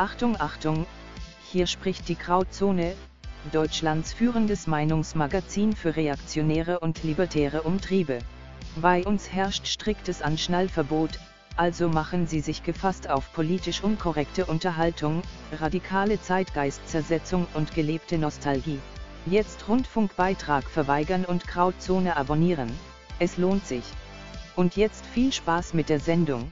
Achtung, Achtung, hier spricht die Grauzone, Deutschlands führendes Meinungsmagazin für reaktionäre und libertäre Umtriebe. Bei uns herrscht striktes Anschnallverbot, also machen Sie sich gefasst auf politisch unkorrekte Unterhaltung, radikale Zeitgeistzersetzung und gelebte Nostalgie. Jetzt Rundfunkbeitrag verweigern und Grauzone abonnieren. Es lohnt sich. Und jetzt viel Spaß mit der Sendung.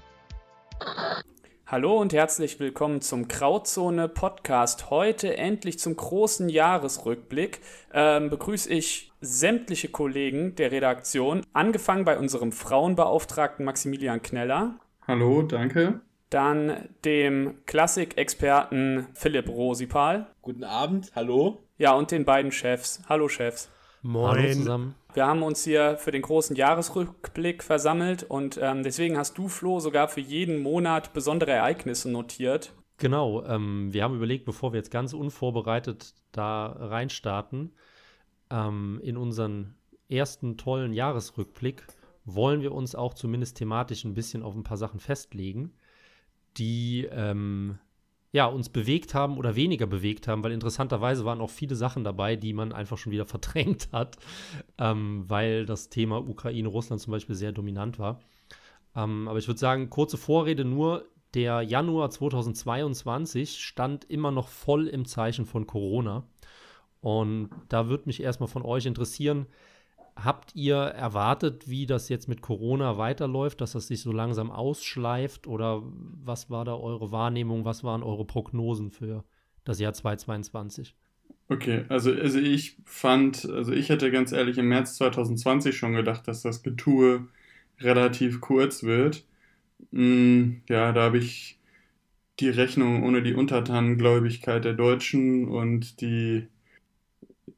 Hallo und herzlich willkommen zum Krauzone Podcast. Heute endlich zum großen Jahresrückblick ähm, begrüße ich sämtliche Kollegen der Redaktion, angefangen bei unserem Frauenbeauftragten Maximilian Kneller. Hallo, danke. Dann dem Klassikexperten Philipp Rosipal. Guten Abend, hallo. Ja, und den beiden Chefs. Hallo, Chefs. Moin. Hallo zusammen wir haben uns hier für den großen Jahresrückblick versammelt und ähm, deswegen hast du, Flo, sogar für jeden Monat besondere Ereignisse notiert. Genau, ähm, wir haben überlegt, bevor wir jetzt ganz unvorbereitet da reinstarten, ähm, in unseren ersten tollen Jahresrückblick wollen wir uns auch zumindest thematisch ein bisschen auf ein paar Sachen festlegen, die ähm, ja, uns bewegt haben oder weniger bewegt haben, weil interessanterweise waren auch viele Sachen dabei, die man einfach schon wieder verdrängt hat, ähm, weil das Thema Ukraine-Russland zum Beispiel sehr dominant war. Ähm, aber ich würde sagen, kurze Vorrede nur, der Januar 2022 stand immer noch voll im Zeichen von Corona. Und da würde mich erstmal von euch interessieren, Habt ihr erwartet, wie das jetzt mit Corona weiterläuft, dass das sich so langsam ausschleift? Oder was war da eure Wahrnehmung? Was waren eure Prognosen für das Jahr 2022? Okay, also, also ich fand, also ich hätte ganz ehrlich im März 2020 schon gedacht, dass das Getue relativ kurz wird. Hm, ja, da habe ich die Rechnung ohne die Untertanengläubigkeit der Deutschen und die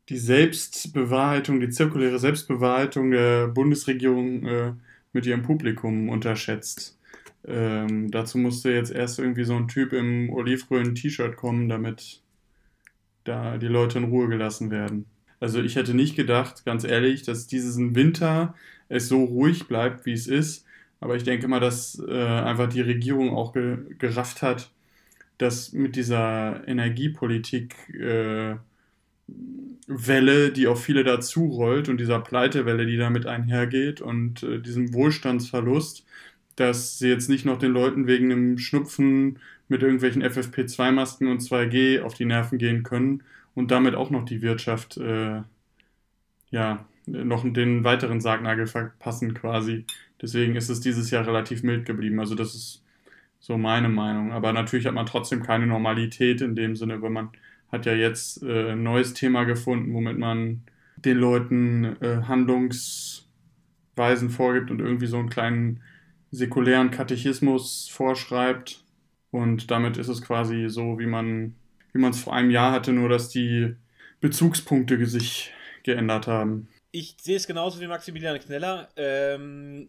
die Selbstbewahrheitung, die zirkuläre Selbstbewahrheitung der Bundesregierung äh, mit ihrem Publikum unterschätzt. Ähm, dazu musste jetzt erst irgendwie so ein Typ im olivgrünen T-Shirt kommen, damit da die Leute in Ruhe gelassen werden. Also ich hätte nicht gedacht, ganz ehrlich, dass diesen Winter es so ruhig bleibt, wie es ist. Aber ich denke mal, dass äh, einfach die Regierung auch ge gerafft hat, dass mit dieser Energiepolitik äh, Welle, die auf viele dazu rollt und dieser Pleitewelle, die damit einhergeht und äh, diesem Wohlstandsverlust, dass sie jetzt nicht noch den Leuten wegen einem Schnupfen mit irgendwelchen FFP2-Masken und 2G auf die Nerven gehen können und damit auch noch die Wirtschaft, äh, ja, noch den weiteren Sargnagel verpassen quasi. Deswegen ist es dieses Jahr relativ mild geblieben. Also das ist so meine Meinung. Aber natürlich hat man trotzdem keine Normalität in dem Sinne, wenn man hat ja jetzt äh, ein neues Thema gefunden, womit man den Leuten äh, Handlungsweisen vorgibt und irgendwie so einen kleinen säkulären Katechismus vorschreibt. Und damit ist es quasi so, wie man wie es vor einem Jahr hatte, nur dass die Bezugspunkte sich geändert haben. Ich sehe es genauso wie Maximilian Kneller. Ähm,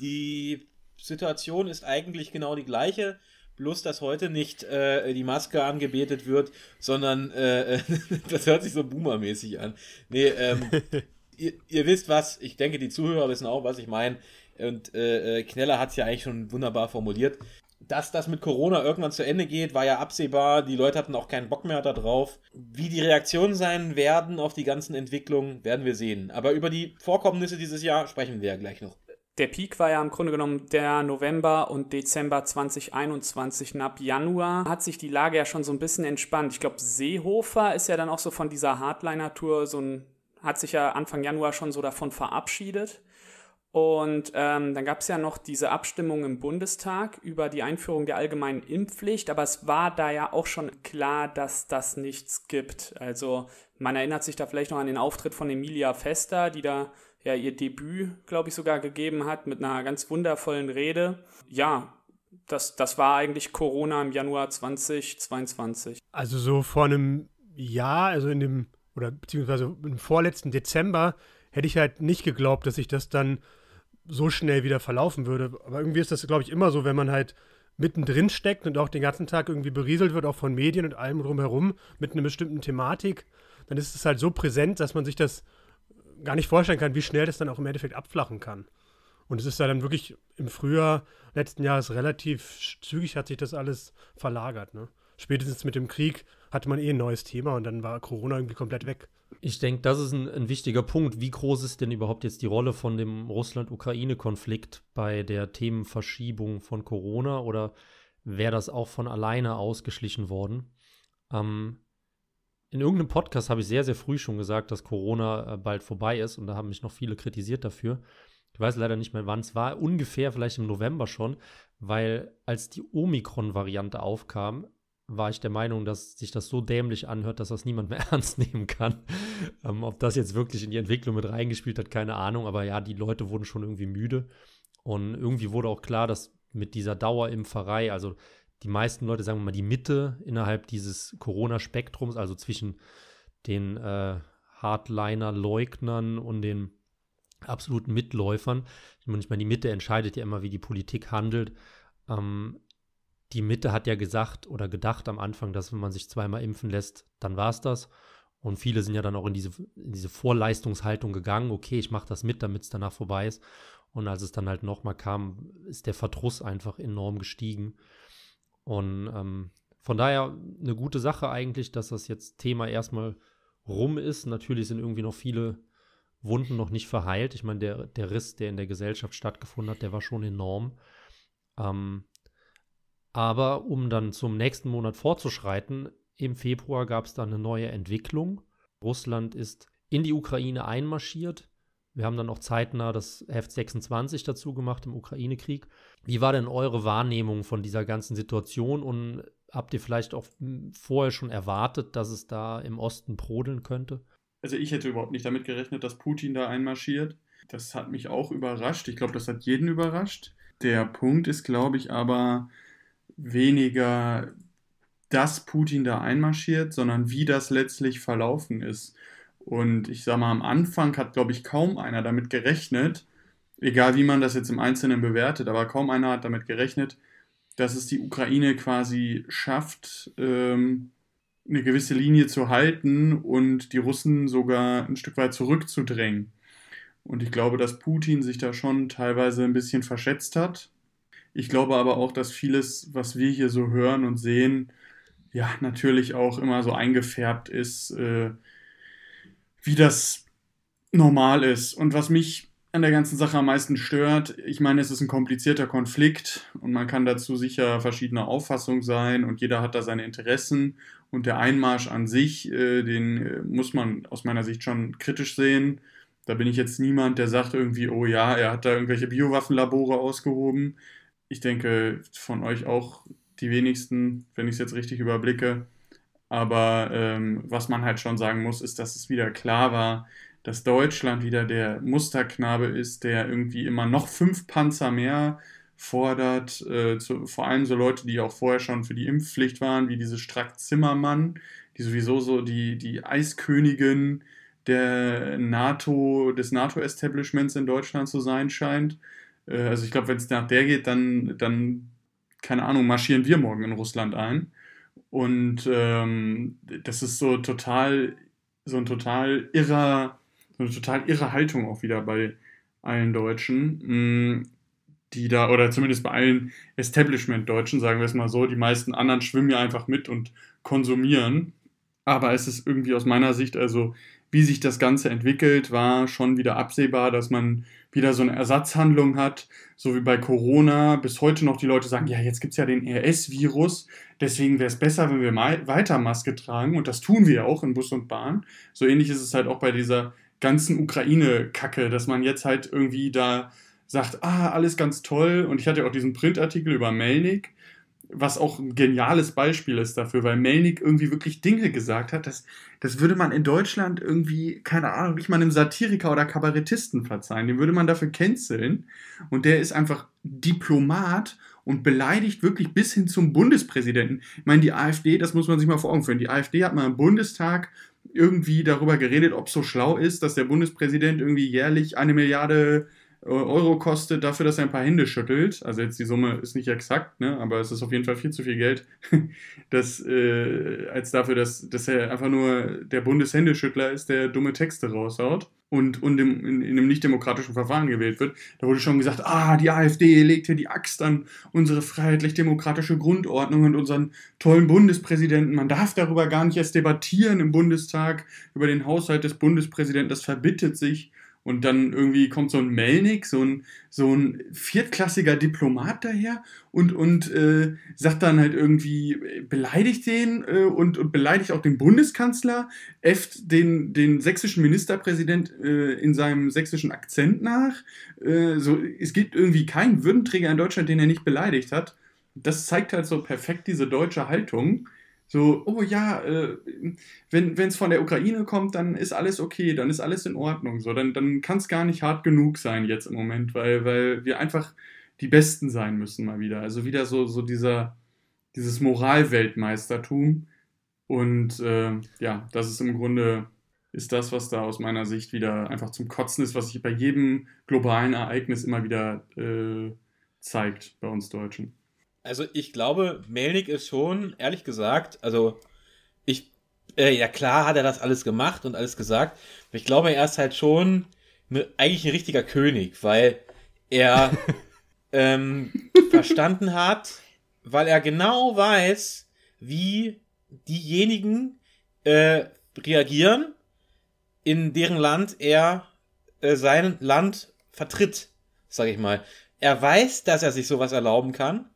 die Situation ist eigentlich genau die gleiche. Bloß, dass heute nicht äh, die Maske angebetet wird, sondern äh, das hört sich so boomermäßig an. Nee, ähm, ihr, ihr, wisst was, ich denke, die Zuhörer wissen auch, was ich meine. Und äh, äh Kneller hat es ja eigentlich schon wunderbar formuliert. Dass das mit Corona irgendwann zu Ende geht, war ja absehbar. Die Leute hatten auch keinen Bock mehr darauf. Wie die Reaktionen sein werden auf die ganzen Entwicklungen, werden wir sehen. Aber über die Vorkommnisse dieses Jahr sprechen wir ja gleich noch der Peak war ja im Grunde genommen der November und Dezember 2021. Und ab Januar hat sich die Lage ja schon so ein bisschen entspannt. Ich glaube, Seehofer ist ja dann auch so von dieser Hardliner-Tour so ein, hat sich ja Anfang Januar schon so davon verabschiedet. Und ähm, dann gab es ja noch diese Abstimmung im Bundestag über die Einführung der allgemeinen Impfpflicht, aber es war da ja auch schon klar, dass das nichts gibt. Also man erinnert sich da vielleicht noch an den Auftritt von Emilia Fester, die da ja ihr Debüt, glaube ich, sogar gegeben hat mit einer ganz wundervollen Rede. Ja, das, das war eigentlich Corona im Januar 2022. Also so vor einem Jahr, also in dem, oder beziehungsweise im vorletzten Dezember, hätte ich halt nicht geglaubt, dass sich das dann so schnell wieder verlaufen würde. Aber irgendwie ist das, glaube ich, immer so, wenn man halt mittendrin steckt und auch den ganzen Tag irgendwie berieselt wird, auch von Medien und allem drumherum, mit einer bestimmten Thematik, dann ist es halt so präsent, dass man sich das gar nicht vorstellen kann, wie schnell das dann auch im Endeffekt abflachen kann. Und es ist ja dann wirklich im Frühjahr letzten Jahres relativ zügig hat sich das alles verlagert. Ne? Spätestens mit dem Krieg hatte man eh ein neues Thema und dann war Corona irgendwie komplett weg. Ich denke, das ist ein, ein, wichtiger Punkt. Wie groß ist denn überhaupt jetzt die Rolle von dem Russland-Ukraine-Konflikt bei der Themenverschiebung von Corona oder wäre das auch von alleine ausgeschlichen worden? Ähm, in irgendeinem Podcast habe ich sehr, sehr früh schon gesagt, dass Corona äh, bald vorbei ist und da haben mich noch viele kritisiert dafür. Ich weiß leider nicht mehr, wann es war, ungefähr vielleicht im November schon, weil als die Omikron-Variante aufkam, war ich der Meinung, dass sich das so dämlich anhört, dass das niemand mehr ernst nehmen kann. Ähm, ob das jetzt wirklich in die Entwicklung mit reingespielt hat, keine Ahnung, aber ja, die Leute wurden schon irgendwie müde und irgendwie wurde auch klar, dass mit dieser Dauerimpferei, also die meisten Leute, sagen wir mal, die Mitte innerhalb dieses Corona-Spektrums, also zwischen den äh, Hardliner-Leugnern und den absoluten Mitläufern. Ich meine, die Mitte entscheidet ja immer, wie die Politik handelt. Ähm, die Mitte hat ja gesagt oder gedacht am Anfang, dass wenn man sich zweimal impfen lässt, dann war es das. Und viele sind ja dann auch in diese, in diese Vorleistungshaltung gegangen, okay, ich mache das mit, damit es danach vorbei ist. Und als es dann halt nochmal kam, ist der Verdruss einfach enorm gestiegen. Und ähm, von daher eine gute Sache eigentlich, dass das jetzt Thema erstmal rum ist. Natürlich sind irgendwie noch viele Wunden noch nicht verheilt. Ich meine, der, der Riss, der in der Gesellschaft stattgefunden hat, der war schon enorm. Ähm, aber um dann zum nächsten Monat vorzuschreiten, im Februar gab es da eine neue Entwicklung. Russland ist in die Ukraine einmarschiert. Wir haben dann auch zeitnah das Heft 26 dazu gemacht im Ukraine-Krieg. Wie war denn eure Wahrnehmung von dieser ganzen Situation und habt ihr vielleicht auch hm, vorher schon erwartet, dass es da im Osten brodeln könnte? Also ich hätte überhaupt nicht damit gerechnet, dass Putin da einmarschiert. Das hat mich auch überrascht. Ich glaube, das hat jeden überrascht. Der Punkt ist, glaube ich, aber weniger, dass Putin da einmarschiert, sondern wie das letztlich verlaufen ist. Und ich sage mal, am Anfang hat, glaube ich, kaum einer damit gerechnet, egal wie man das jetzt im Einzelnen bewertet, aber kaum einer hat damit gerechnet, dass es die Ukraine quasi schafft, ähm, eine gewisse Linie zu halten und die Russen sogar ein Stück weit zurückzudrängen. Und ich glaube, dass Putin sich da schon teilweise ein bisschen verschätzt hat. Ich glaube aber auch, dass vieles, was wir hier so hören und sehen, ja, natürlich auch immer so eingefärbt ist, äh, wie das normal ist. Und was mich an der ganzen Sache am meisten stört. Ich meine, es ist ein komplizierter Konflikt und man kann dazu sicher verschiedener Auffassung sein und jeder hat da seine Interessen und der Einmarsch an sich, äh, den äh, muss man aus meiner Sicht schon kritisch sehen. Da bin ich jetzt niemand, der sagt irgendwie, oh ja, er hat da irgendwelche Biowaffenlabore ausgehoben. Ich denke, von euch auch die wenigsten, wenn ich es jetzt richtig überblicke. Aber ähm, was man halt schon sagen muss, ist, dass es wieder klar war, dass Deutschland wieder der Musterknabe ist, der irgendwie immer noch fünf Panzer mehr fordert, äh, zu, vor allem so Leute, die auch vorher schon für die Impfpflicht waren, wie diese Strack Zimmermann, die sowieso so die, die Eiskönigin der NATO, des NATO-Establishments in Deutschland zu sein scheint. Äh, also ich glaube, wenn es nach der geht, dann, dann, keine Ahnung, marschieren wir morgen in Russland ein. Und ähm, das ist so total, so ein total irrer so eine total irre Haltung auch wieder bei allen Deutschen, mm, die da, oder zumindest bei allen Establishment-Deutschen, sagen wir es mal so, die meisten anderen schwimmen ja einfach mit und konsumieren. Aber es ist irgendwie aus meiner Sicht, also wie sich das Ganze entwickelt, war schon wieder absehbar, dass man wieder so eine Ersatzhandlung hat, so wie bei Corona. Bis heute noch die Leute sagen, ja, jetzt gibt es ja den RS-Virus, deswegen wäre es besser, wenn wir weiter Maske tragen. Und das tun wir ja auch in Bus und Bahn. So ähnlich ist es halt auch bei dieser ganzen Ukraine-Kacke, dass man jetzt halt irgendwie da sagt, ah, alles ganz toll. Und ich hatte auch diesen Printartikel über Melnik, was auch ein geniales Beispiel ist dafür, weil Melnik irgendwie wirklich Dinge gesagt hat, dass, das würde man in Deutschland irgendwie, keine Ahnung, nicht mal einem Satiriker oder Kabarettisten verzeihen. Den würde man dafür canceln. Und der ist einfach Diplomat und beleidigt wirklich bis hin zum Bundespräsidenten. Ich meine, die AfD, das muss man sich mal vor Augen führen. Die AfD hat mal im Bundestag irgendwie darüber geredet, ob es so schlau ist, dass der Bundespräsident irgendwie jährlich eine Milliarde äh, Euro kostet dafür, dass er ein paar Hände schüttelt. Also jetzt die Summe ist nicht exakt, ne? aber es ist auf jeden Fall viel zu viel Geld, dass, äh, als dafür, dass, dass er einfach nur der Bundeshändeschüttler ist, der dumme Texte raushaut und, und im, in, in einem nicht-demokratischen Verfahren gewählt wird. Da wurde schon gesagt, ah, die AfD legt hier die Axt an unsere freiheitlich-demokratische Grundordnung und unseren tollen Bundespräsidenten. Man darf darüber gar nicht erst debattieren im Bundestag über den Haushalt des Bundespräsidenten. Das verbittet sich. Und dann irgendwie kommt so ein Melnick, so ein, so ein viertklassiger Diplomat daher und, und äh, sagt dann halt irgendwie, beleidigt den äh, und, und beleidigt auch den Bundeskanzler, äfft den, den sächsischen Ministerpräsident äh, in seinem sächsischen Akzent nach. Äh, so, es gibt irgendwie keinen Würdenträger in Deutschland, den er nicht beleidigt hat. Das zeigt halt so perfekt diese deutsche Haltung so, oh ja, äh, wenn es von der Ukraine kommt, dann ist alles okay, dann ist alles in Ordnung. So, dann, dann kann es gar nicht hart genug sein jetzt im Moment, weil, weil wir einfach die Besten sein müssen mal wieder. Also wieder so, so dieser, dieses Moralweltmeistertum. Und äh, ja, das ist im Grunde ist das, was da aus meiner Sicht wieder einfach zum Kotzen ist, was sich bei jedem globalen Ereignis immer wieder äh, zeigt bei uns Deutschen. Also ich glaube, Melnik ist schon, ehrlich gesagt, also ich, äh, ja klar hat er das alles gemacht und alles gesagt. Ich glaube, er ist halt schon ne, eigentlich ein richtiger König, weil er ähm, verstanden hat, weil er genau weiß, wie diejenigen äh, reagieren, in deren Land er äh, sein Land vertritt, sage ich mal. Er weiß, dass er sich sowas erlauben kann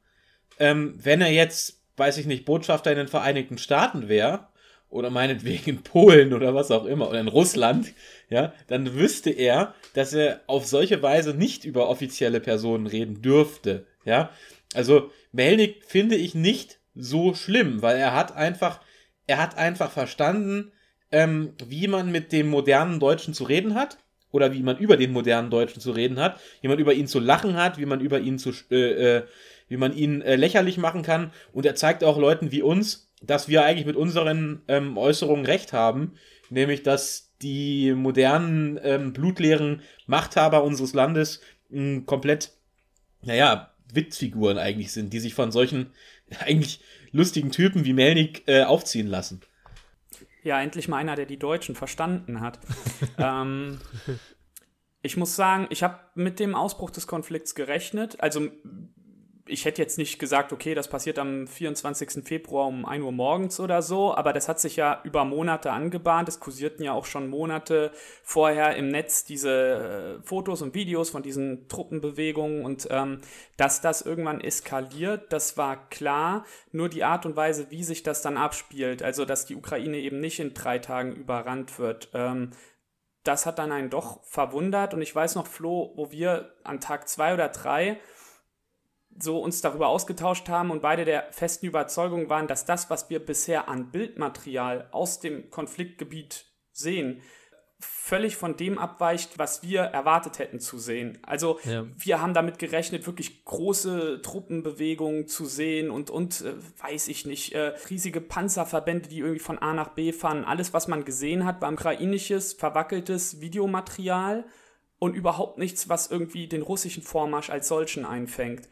ähm, wenn er jetzt, weiß ich nicht, Botschafter in den Vereinigten Staaten wäre oder meinetwegen in Polen oder was auch immer oder in Russland, ja, dann wüsste er, dass er auf solche Weise nicht über offizielle Personen reden dürfte, ja. Also Melnik finde ich nicht so schlimm, weil er hat einfach, er hat einfach verstanden, ähm, wie man mit dem modernen Deutschen zu reden hat oder wie man über den modernen Deutschen zu reden hat, wie man über ihn zu lachen hat, wie man über ihn zu äh, äh, wie man ihn äh, lächerlich machen kann. Und er zeigt auch Leuten wie uns, dass wir eigentlich mit unseren ähm, Äußerungen recht haben, nämlich dass die modernen, ähm, blutleeren Machthaber unseres Landes mh, hm, komplett, naja, Witzfiguren eigentlich sind, die sich von solchen eigentlich lustigen Typen wie Melnik äh, aufziehen lassen. Ja, endlich mal einer, der die Deutschen verstanden hat. ähm, ich muss sagen, ich habe mit dem Ausbruch des Konflikts gerechnet. Also ich hätte jetzt nicht gesagt, okay, das passiert am 24. Februar um 1 Uhr morgens oder so, aber das hat sich ja über Monate angebahnt. Es kursierten ja auch schon Monate vorher im Netz diese äh, Fotos und Videos von diesen Truppenbewegungen und ähm, dass das irgendwann eskaliert, das war klar. Nur die Art und Weise, wie sich das dann abspielt, also dass die Ukraine eben nicht in drei Tagen überrannt wird, ähm, das hat dann einen doch verwundert und ich weiß noch, Flo, wo wir an Tag zwei oder drei so uns darüber ausgetauscht haben und beide der festen Überzeugung waren, dass das, was wir bisher an Bildmaterial aus dem Konfliktgebiet sehen, völlig von dem abweicht, was wir erwartet hätten zu sehen. Also ja. wir haben damit gerechnet, wirklich große Truppenbewegungen zu sehen und, und äh, weiß ich nicht, äh, riesige Panzerverbände, die irgendwie von A nach B fahren. Alles, was man gesehen hat, war ukrainisches, verwackeltes Videomaterial und überhaupt nichts, was irgendwie den russischen Vormarsch als solchen einfängt.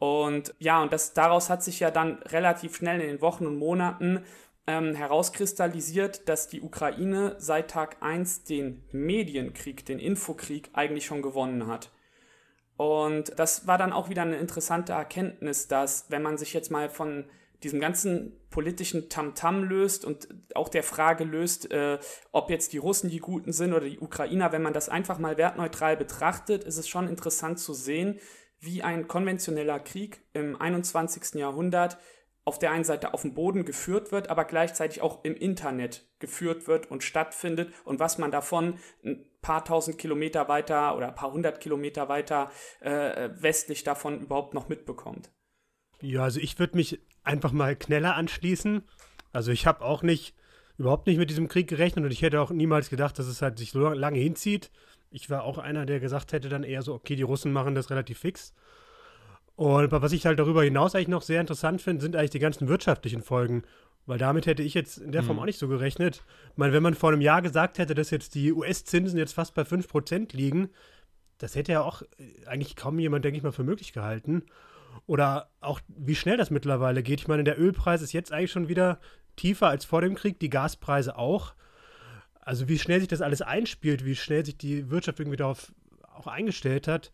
Und ja, und das, daraus hat sich ja dann relativ schnell in den Wochen und Monaten ähm, herauskristallisiert, dass die Ukraine seit Tag 1 den Medienkrieg, den Infokrieg eigentlich schon gewonnen hat. Und das war dann auch wieder eine interessante Erkenntnis, dass wenn man sich jetzt mal von diesem ganzen politischen Tamtam -Tam löst und auch der Frage löst, äh, ob jetzt die Russen die Guten sind oder die Ukrainer, wenn man das einfach mal wertneutral betrachtet, ist es schon interessant zu sehen, wie ein konventioneller Krieg im 21. Jahrhundert auf der einen Seite auf dem Boden geführt wird, aber gleichzeitig auch im Internet geführt wird und stattfindet und was man davon ein paar tausend Kilometer weiter oder ein paar hundert Kilometer weiter äh, westlich davon überhaupt noch mitbekommt. Ja, also ich würde mich einfach mal Kneller anschließen. Also ich habe auch nicht, überhaupt nicht mit diesem Krieg gerechnet und ich hätte auch niemals gedacht, dass es halt sich so lange hinzieht ich war auch einer, der gesagt hätte dann eher so, okay, die Russen machen das relativ fix. Und was ich halt darüber hinaus eigentlich noch sehr interessant finde, sind eigentlich die ganzen wirtschaftlichen Folgen. Weil damit hätte ich jetzt in der Form mhm. auch nicht so gerechnet. Ich meine, wenn man vor einem Jahr gesagt hätte, dass jetzt die US-Zinsen jetzt fast bei 5% liegen, das hätte ja auch äh, eigentlich kaum jemand, denke ich mal, für möglich gehalten. Oder auch, wie schnell das mittlerweile geht. Ich meine, der Ölpreis ist jetzt eigentlich schon wieder tiefer als vor dem Krieg, die Gaspreise auch also wie schnell sich das alles einspielt, wie schnell sich die Wirtschaft irgendwie darauf auch eingestellt hat.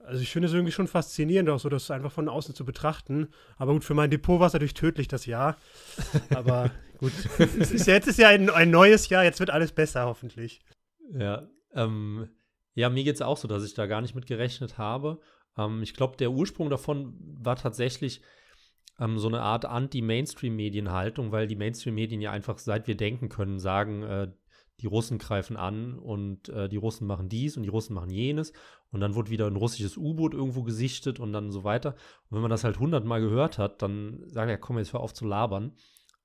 Also ich finde es irgendwie schon faszinierend, auch so das einfach von außen zu betrachten. Aber gut, für mein Depot war es natürlich tödlich das Jahr. Aber gut, es ist, jetzt ist ja ein, ein neues Jahr, jetzt wird alles besser hoffentlich. Ja, ähm, ja, mir geht es auch so, dass ich da gar nicht mit gerechnet habe. Ähm, ich glaube, der Ursprung davon war tatsächlich ähm, so eine Art Anti-Mainstream-Medienhaltung, weil die Mainstream-Medien ja einfach, seit wir denken können, sagen, äh, die Russen greifen an und äh, die Russen machen dies und die Russen machen jenes. Und dann wurde wieder ein russisches U-Boot irgendwo gesichtet und dann so weiter. Und wenn man das halt hundertmal gehört hat, dann sagen ja, komm, jetzt hör auf zu labern.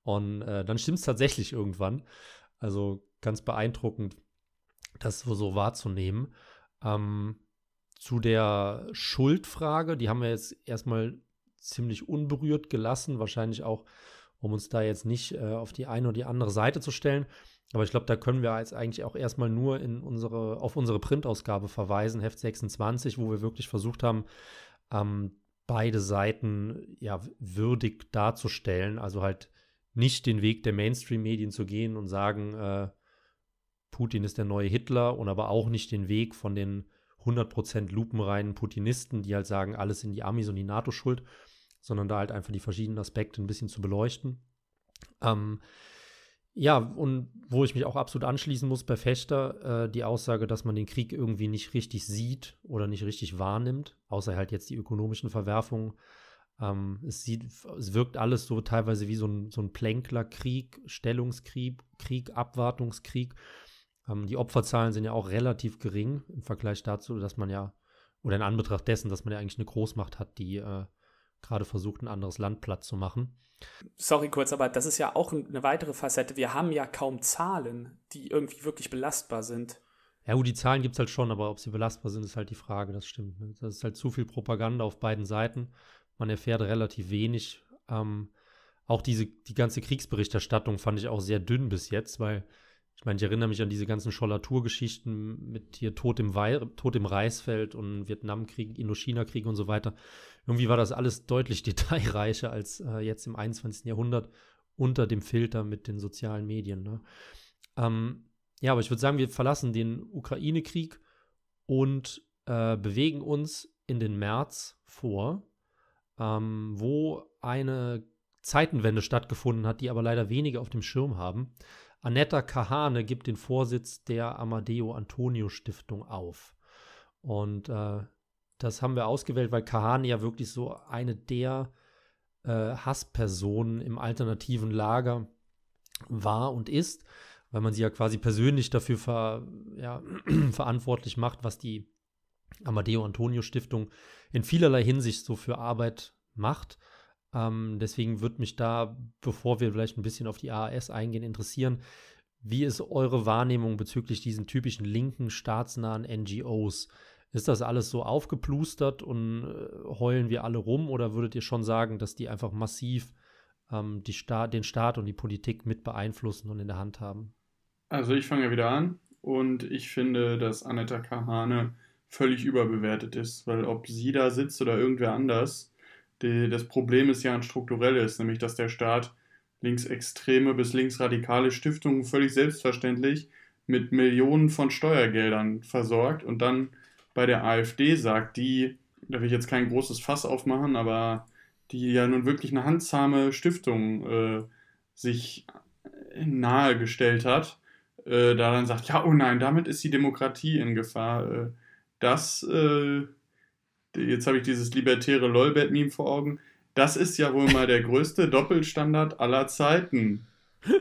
Und äh, dann stimmt es tatsächlich irgendwann. Also ganz beeindruckend, das so wahrzunehmen. Ähm, zu der Schuldfrage, die haben wir jetzt erstmal ziemlich unberührt gelassen, wahrscheinlich auch, um uns da jetzt nicht äh, auf die eine oder die andere Seite zu stellen. Aber ich glaube, da können wir jetzt eigentlich auch erstmal nur in unsere, auf unsere Printausgabe verweisen, Heft 26, wo wir wirklich versucht haben, ähm, beide Seiten ja würdig darzustellen. Also halt nicht den Weg der Mainstream-Medien zu gehen und sagen, äh, Putin ist der neue Hitler und aber auch nicht den Weg von den 100% lupenreinen Putinisten, die halt sagen, alles in die Amis und die NATO schuld, sondern da halt einfach die verschiedenen Aspekte ein bisschen zu beleuchten. Ähm, ja, und wo ich mich auch absolut anschließen muss bei Fechter, äh, die Aussage, dass man den Krieg irgendwie nicht richtig sieht oder nicht richtig wahrnimmt, außer halt jetzt die ökonomischen Verwerfungen. Ähm, es, sieht, es wirkt alles so teilweise wie so ein, so ein Plänklerkrieg, Stellungskrieg, Krieg, Abwartungskrieg. Ähm, die Opferzahlen sind ja auch relativ gering im Vergleich dazu, dass man ja, oder in Anbetracht dessen, dass man ja eigentlich eine Großmacht hat, die äh, gerade versucht, ein anderes Land platt zu machen. Sorry kurz, aber das ist ja auch eine weitere Facette. Wir haben ja kaum Zahlen, die irgendwie wirklich belastbar sind. Ja, gut, die Zahlen gibt es halt schon, aber ob sie belastbar sind, ist halt die Frage, das stimmt. Ne? Das ist halt zu viel Propaganda auf beiden Seiten. Man erfährt relativ wenig. Ähm, auch diese, die ganze Kriegsberichterstattung fand ich auch sehr dünn bis jetzt, weil ich meine, ich erinnere mich an diese ganzen Schollatur-Geschichten mit hier Tod im, Tod im Reisfeld und Vietnamkrieg, Indochina-Krieg und so weiter. Irgendwie war das alles deutlich detailreicher als äh, jetzt im 21. Jahrhundert unter dem Filter mit den sozialen Medien. Ne? Ähm, ja, aber ich würde sagen, wir verlassen den Ukraine-Krieg und äh, bewegen uns in den März vor, ähm, wo eine Zeitenwende stattgefunden hat, die aber leider wenige auf dem Schirm haben. Anetta Kahane gibt den Vorsitz der Amadeo Antonio Stiftung auf. Und äh, das haben wir ausgewählt, weil Kahane ja wirklich so eine der äh, Hasspersonen im alternativen Lager war und ist, weil man sie ja quasi persönlich dafür ver, ja, verantwortlich macht, was die Amadeo Antonio Stiftung in vielerlei Hinsicht so für Arbeit macht. Ähm, deswegen würde mich da, bevor wir vielleicht ein bisschen auf die AAS eingehen, interessieren, wie ist eure Wahrnehmung bezüglich diesen typischen linken, staatsnahen NGOs? Ist das alles so aufgeplustert und äh, heulen wir alle rum oder würdet ihr schon sagen, dass die einfach massiv ähm, die Sta den Staat und die Politik mit beeinflussen und in der Hand haben? Also ich fange ja wieder an und ich finde, dass Aneta Kahane völlig überbewertet ist, weil ob sie da sitzt oder irgendwer anders, die, das Problem ist ja ein strukturelles, nämlich dass der Staat linksextreme bis linksradikale Stiftungen völlig selbstverständlich mit Millionen von Steuergeldern versorgt und dann bei der AfD sagt, die, da will ich jetzt kein großes Fass aufmachen, aber die ja nun wirklich eine handzahme Stiftung äh, sich nahegestellt hat, äh, da dann sagt, ja, oh nein, damit ist die Demokratie in Gefahr. Äh, das äh, jetzt habe ich dieses libertäre Lolbert-Meme vor Augen. Das ist ja wohl mal der größte Doppelstandard aller Zeiten.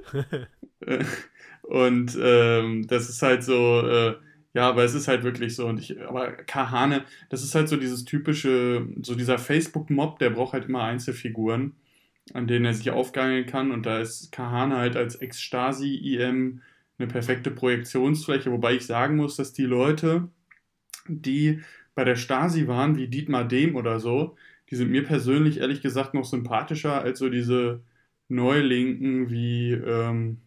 Äh, und ähm, das ist halt so, äh, ja, aber es ist halt wirklich so. Und ich, aber Kahane, das ist halt so dieses typische, so dieser Facebook-Mob, der braucht halt immer Einzelfiguren, an denen er sich aufgangen kann. Und da ist Kahane halt als Ex-Stasi-IM eine perfekte Projektionsfläche, wobei ich sagen muss, dass die Leute, die bei der Stasi waren, wie Dietmar Dehm oder so, die sind mir persönlich ehrlich gesagt noch sympathischer als so diese Neulinken wie, ähm,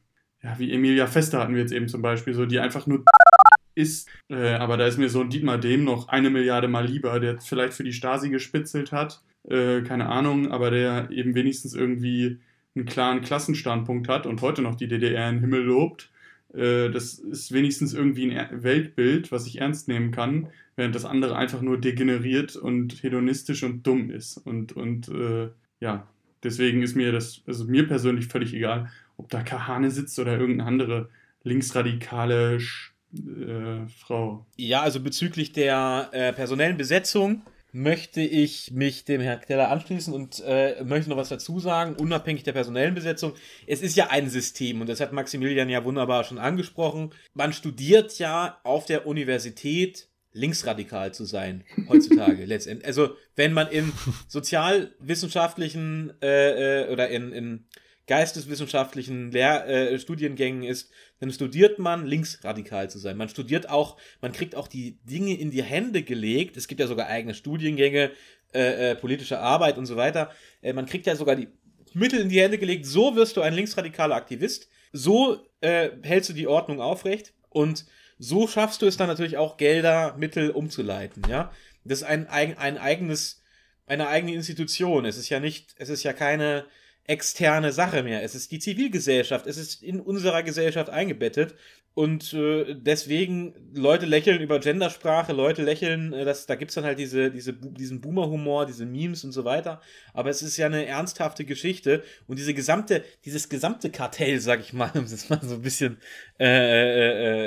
ja, wie Emilia Fester hatten wir jetzt eben zum Beispiel, so die einfach nur ist. Äh, aber da ist mir so ein Dietmar Dehm noch eine Milliarde mal lieber, der vielleicht für die Stasi gespitzelt hat, äh, keine Ahnung, aber der eben wenigstens irgendwie einen klaren Klassenstandpunkt hat und heute noch die DDR in den Himmel lobt. Äh, das ist wenigstens irgendwie ein Weltbild, was ich ernst nehmen kann während das andere einfach nur degeneriert und hedonistisch und dumm ist. Und, und äh, ja, deswegen ist mir das, also mir persönlich völlig egal, ob da Kahane sitzt oder irgendeine andere linksradikale äh, Frau. Ja, also bezüglich der äh, personellen Besetzung möchte ich mich dem Herrn Keller anschließen und äh, möchte noch was dazu sagen, unabhängig der personellen Besetzung. Es ist ja ein System und das hat Maximilian ja wunderbar schon angesprochen. Man studiert ja auf der Universität linksradikal zu sein heutzutage letztendlich. Also wenn man im sozialwissenschaftlichen äh, äh, oder in, in geisteswissenschaftlichen Lehr äh, Studiengängen ist, dann studiert man linksradikal zu sein. Man studiert auch, man kriegt auch die Dinge in die Hände gelegt. Es gibt ja sogar eigene Studiengänge, äh, äh, politische Arbeit und so weiter. Äh, man kriegt ja sogar die Mittel in die Hände gelegt. So wirst du ein linksradikaler Aktivist. So äh, hältst du die Ordnung aufrecht. Und so schaffst du es dann natürlich auch, Gelder, Mittel umzuleiten, ja. Das ist ein, ein, ein eigenes, eine eigene Institution. Es ist ja nicht, es ist ja keine externe Sache mehr. Es ist die Zivilgesellschaft. Es ist in unserer Gesellschaft eingebettet. Und äh, deswegen, Leute lächeln über Gendersprache, Leute lächeln, äh, das, da gibt es dann halt diese, diese, diesen Boomer-Humor, diese Memes und so weiter. Aber es ist ja eine ernsthafte Geschichte. Und diese gesamte, dieses gesamte Kartell, sag ich mal, um es mal so ein bisschen äh, äh,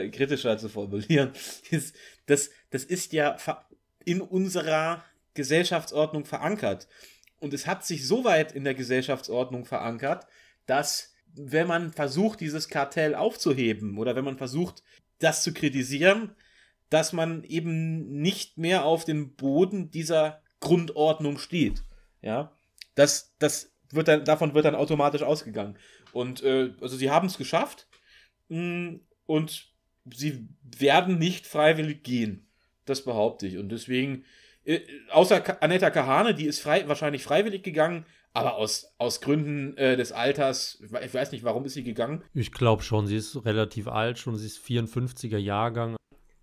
äh, äh kritischer zu formulieren, ist, das, das ist ja in unserer Gesellschaftsordnung verankert. Und es hat sich so weit in der Gesellschaftsordnung verankert, dass wenn man versucht, dieses Kartell aufzuheben oder wenn man versucht, das zu kritisieren, dass man eben nicht mehr auf dem Boden dieser Grundordnung steht. Ja, das, das wird dann, davon wird dann automatisch ausgegangen. Und äh, also sie haben es geschafft mh, hm, und sie werden nicht freiwillig gehen. Das behaupte ich. Und deswegen, äh, außer Ka Kahane, die ist frei, wahrscheinlich freiwillig gegangen, aber aus, aus Gründen äh, des Alters, ich weiß nicht, warum ist sie gegangen? Ich glaube schon, sie ist relativ alt, schon sie ist 54er Jahrgang.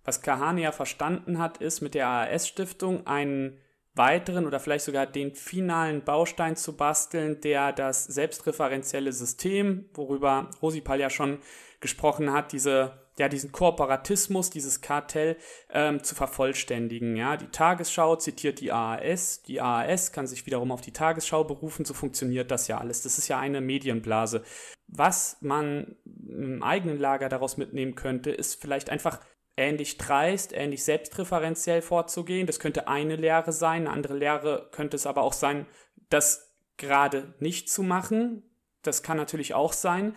Was Kahane ja verstanden hat, ist mit der AAS-Stiftung einen weiteren oder vielleicht sogar den finalen Baustein zu basteln, der das selbstreferenzielle System, worüber Rosipal ja schon gesprochen hat, diese ja, diesen Kooperatismus, dieses Kartell ähm, zu vervollständigen. Ja? Die Tagesschau zitiert die AAS, die AAS kann sich wiederum auf die Tagesschau berufen, so funktioniert das ja alles. Das ist ja eine Medienblase. Was man im eigenen Lager daraus mitnehmen könnte, ist vielleicht einfach ähnlich dreist, ähnlich selbstreferenziell vorzugehen. Das könnte eine Lehre sein, eine andere Lehre könnte es aber auch sein, das gerade nicht zu machen. Das kann natürlich auch sein.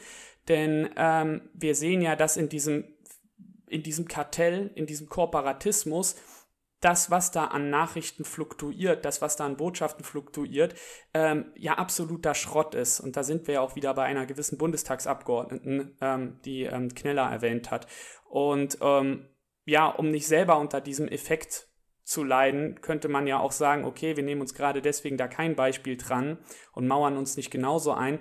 Denn ähm, wir sehen ja, dass in diesem, in diesem Kartell, in diesem Kooperatismus, das, was da an Nachrichten fluktuiert, das, was da an Botschaften fluktuiert, ähm, ja absoluter Schrott ist. Und da sind wir ja auch wieder bei einer gewissen Bundestagsabgeordneten, ähm, die ähm, Kneller erwähnt hat. Und ähm, ja, um nicht selber unter diesem Effekt zu leiden, könnte man ja auch sagen, okay, wir nehmen uns gerade deswegen da kein Beispiel dran und mauern uns nicht genauso ein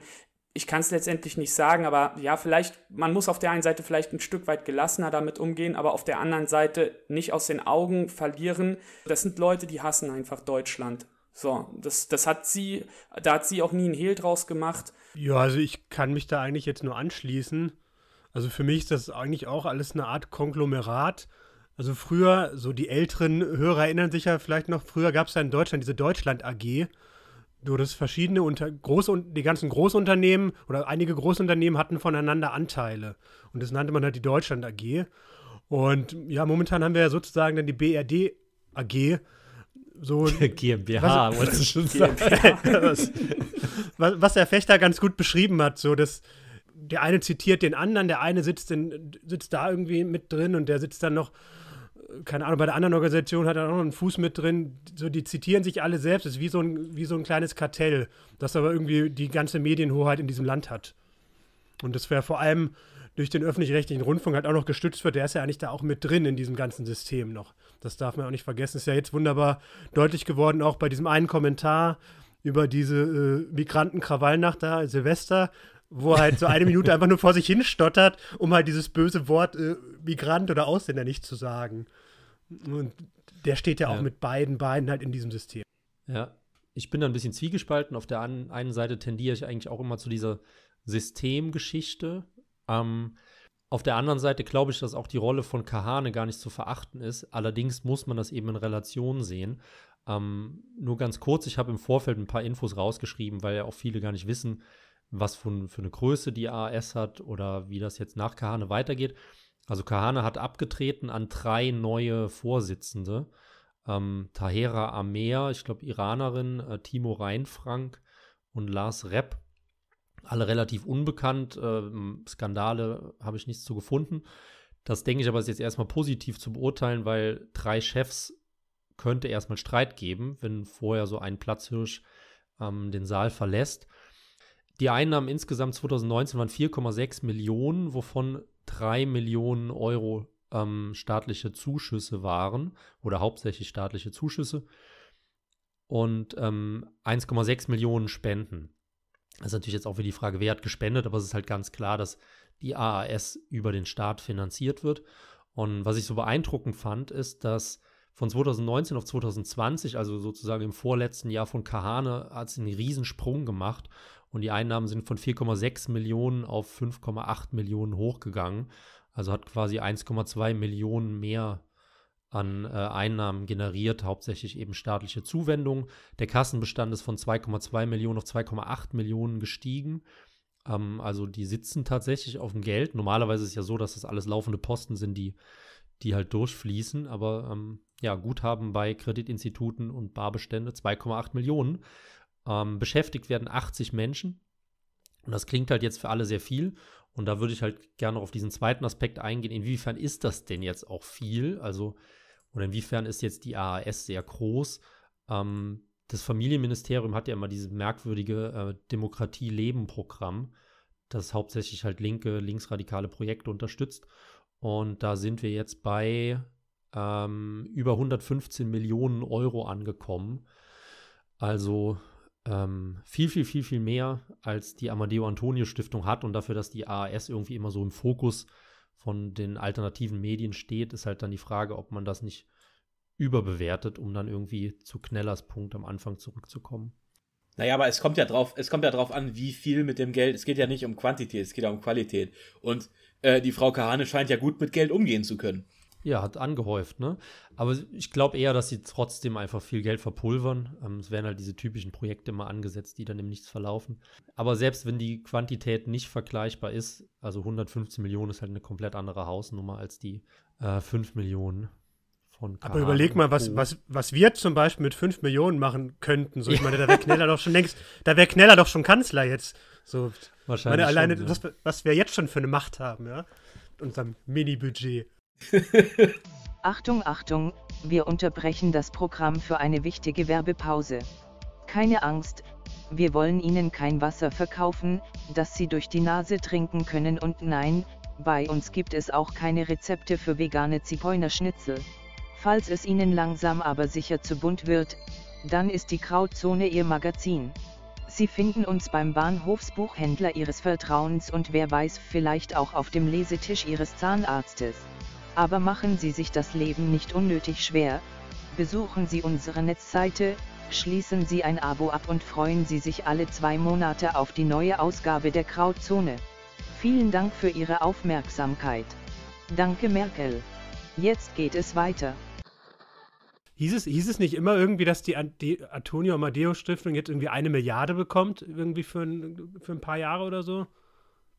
ich kann es letztendlich nicht sagen, aber ja, vielleicht, man muss auf der einen Seite vielleicht ein Stück weit gelassener damit umgehen, aber auf der anderen Seite nicht aus den Augen verlieren. Das sind Leute, die hassen einfach Deutschland. So, das, das hat sie, da hat sie auch nie einen Hehl draus gemacht. Ja, also ich kann mich da eigentlich jetzt nur anschließen. Also für mich ist das eigentlich auch alles eine Art Konglomerat. Also früher, so die älteren Hörer erinnern sich ja vielleicht noch, früher gab es ja in Deutschland diese Deutschland AG du hattest verschiedene unter große die ganzen Großunternehmen oder einige Großunternehmen hatten voneinander Anteile und das nannte man halt die Deutschland AG und ja momentan haben wir ja sozusagen dann die BRD AG so GmbH was, wolltest du schon sagen was, was der Fechter ganz gut beschrieben hat so dass der eine zitiert den anderen der eine sitzt in, sitzt da irgendwie mit drin und der sitzt dann noch keine Ahnung, bei der anderen Organisation hat er auch noch einen Fuß mit drin, so die zitieren sich alle selbst, das ist wie so ein, wie so ein kleines Kartell, das aber irgendwie die ganze Medienhoheit in diesem Land hat. Und das wäre vor allem durch den öffentlich-rechtlichen Rundfunk halt auch noch gestützt wird, der ist ja eigentlich da auch mit drin in diesem ganzen System noch. Das darf man auch nicht vergessen. Ist ja jetzt wunderbar deutlich geworden, auch bei diesem einen Kommentar über diese äh, Migranten-Krawallnacht da, Silvester, wo halt so eine Minute einfach nur vor sich hin stottert, um halt dieses böse Wort äh, Migrant oder Ausländer nicht zu sagen. Und der steht ja auch ja. mit beiden Beinen halt in diesem System. Ja, ich bin da ein bisschen zwiegespalten. Auf der an, einen Seite tendiere ich eigentlich auch immer zu dieser Systemgeschichte. Ähm, auf der anderen Seite glaube ich, dass auch die Rolle von Kahane gar nicht zu verachten ist. Allerdings muss man das eben in Relation sehen. Ähm, nur ganz kurz, ich habe im Vorfeld ein paar Infos rausgeschrieben, weil ja auch viele gar nicht wissen, was für, für eine Größe die AAS hat oder wie das jetzt nach Kahane weitergeht. Also Kahane hat abgetreten an drei neue Vorsitzende. Ähm, Tahera Amer, ich glaube Iranerin, äh, Timo Reinfrank und Lars Repp. Alle relativ unbekannt. Ähm, Skandale habe ich nichts zu gefunden. Das denke ich aber ist jetzt erstmal positiv zu beurteilen, weil drei Chefs könnte erstmal Streit geben, wenn vorher so ein Platzhirsch ähm, den Saal verlässt. Die Einnahmen insgesamt 2019 waren 4,6 Millionen, wovon drei Millionen Euro ähm, staatliche Zuschüsse waren oder hauptsächlich staatliche Zuschüsse und ähm, 1,6 Millionen Spenden. Das ist natürlich jetzt auch wieder die Frage, wer hat gespendet, aber es ist halt ganz klar, dass die AAS über den Staat finanziert wird. Und was ich so beeindruckend fand, ist, dass von 2019 auf 2020, also sozusagen im vorletzten Jahr von Kahane, hat es einen Riesensprung gemacht und die Einnahmen sind von 4,6 Millionen auf 5,8 Millionen hochgegangen. Also hat quasi 1,2 Millionen mehr an äh, Einnahmen generiert, hauptsächlich eben staatliche Zuwendungen. Der Kassenbestand ist von 2,2 Millionen auf 2,8 Millionen gestiegen. Ähm, also die sitzen tatsächlich auf dem Geld. Normalerweise ist es ja so, dass das alles laufende Posten sind, die, die halt durchfließen. Aber ähm, ja, Guthaben bei Kreditinstituten und Barbestände 2,8 Millionen. Ähm, beschäftigt werden 80 Menschen. Und das klingt halt jetzt für alle sehr viel. Und da würde ich halt gerne auf diesen zweiten Aspekt eingehen. Inwiefern ist das denn jetzt auch viel? Also, oder inwiefern ist jetzt die AAS sehr groß? Ähm, das Familienministerium hat ja immer dieses merkwürdige äh, Demokratie-Leben-Programm, das hauptsächlich halt linke, linksradikale Projekte unterstützt. Und da sind wir jetzt bei ähm, über 115 Millionen Euro angekommen. Also ähm, viel, viel, viel, viel mehr als die Amadeo Antonio Stiftung hat und dafür, dass die AAS irgendwie immer so im Fokus von den alternativen Medien steht, ist halt dann die Frage, ob man das nicht überbewertet, um dann irgendwie zu Knellers Punkt am Anfang zurückzukommen. Naja, aber es kommt ja drauf, es kommt ja drauf an, wie viel mit dem Geld. Es geht ja nicht um Quantität, es geht ja um Qualität. Und äh, die Frau Kahane scheint ja gut mit Geld umgehen zu können. Ja, hat angehäuft, ne? Aber ich glaube eher, dass sie trotzdem einfach viel Geld verpulvern. Ähm, es werden halt diese typischen Projekte immer angesetzt, die dann im Nichts verlaufen. Aber selbst wenn die Quantität nicht vergleichbar ist, also 115 Millionen ist halt eine komplett andere Hausnummer als die äh, 5 Millionen. Von Kahn Aber überleg mal, was, was, was wir zum Beispiel mit 5 Millionen machen könnten. So, ich meine, da wäre Kneller doch schon längst, da wäre Kneller doch schon Kanzler jetzt. So, Wahrscheinlich. Meine, alleine, schon, ja. was, was wir jetzt schon für eine Macht haben, ja unserem Mini-Budget. Achtung, Achtung, wir unterbrechen das Programm für eine wichtige Werbepause. Keine Angst, wir wollen Ihnen kein Wasser verkaufen, das Sie durch die Nase trinken können und nein, bei uns gibt es auch keine Rezepte für vegane Zigeunerschnitzel. Falls es Ihnen langsam aber sicher zu bunt wird, dann ist die Krautzone Ihr Magazin. Sie finden uns beim Bahnhofsbuchhändler Ihres Vertrauens und wer weiß vielleicht auch auf dem Lesetisch Ihres Zahnarztes aber machen Sie sich das Leben nicht unnötig schwer, besuchen Sie unsere Netzseite, schließen Sie ein Abo ab und freuen Sie sich alle zwei Monate auf die neue Ausgabe der Krauzone. Vielen Dank für Ihre Aufmerksamkeit. Danke Merkel. Jetzt geht es weiter. Hieß es, hieß es nicht immer irgendwie, dass die, die Antonio Amadeo Stiftung jetzt irgendwie eine Milliarde bekommt, irgendwie für ein, für ein paar Jahre oder so?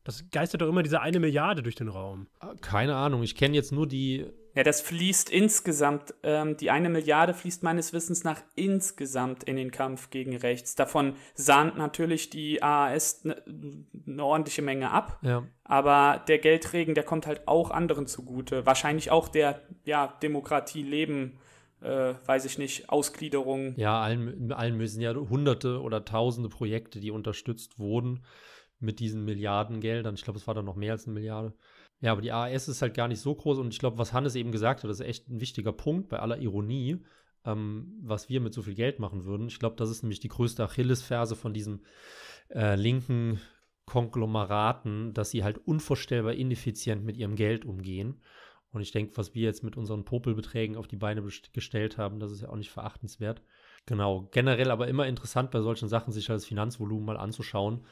Das geistert doch immer diese eine Milliarde durch den Raum. Ah, keine Ahnung, ich kenne jetzt nur die. Ja, das fließt insgesamt, ähm, die eine Milliarde fließt meines Wissens nach insgesamt in den Kampf gegen rechts. Davon sahnt natürlich die AAS ne, eine ne ordentliche Menge ab. Ja. Aber der Geldregen, der kommt halt auch anderen zugute. Wahrscheinlich auch der, ja, Demokratie leben. Äh, weiß ich nicht, Ausgliederung. Ja, allen, allen müssen ja hunderte oder tausende Projekte, die unterstützt wurden mit diesen Milliardengeldern. Ich glaube, es war da noch mehr als eine Milliarde. Ja, aber die AAS ist halt gar nicht so groß und ich glaube, was Hannes eben gesagt hat, das ist echt ein wichtiger Punkt bei aller Ironie, ähm, was wir mit so viel Geld machen würden. Ich glaube, das ist nämlich die größte Achillesferse von diesem äh, linken Konglomeraten, dass sie halt unvorstellbar ineffizient mit ihrem Geld umgehen. Und ich denke, was wir jetzt mit unseren Popelbeträgen auf die Beine gestellt haben, das ist ja auch nicht verachtenswert. Genau, generell aber immer interessant bei solchen Sachen, sich halt das Finanzvolumen mal anzuschauen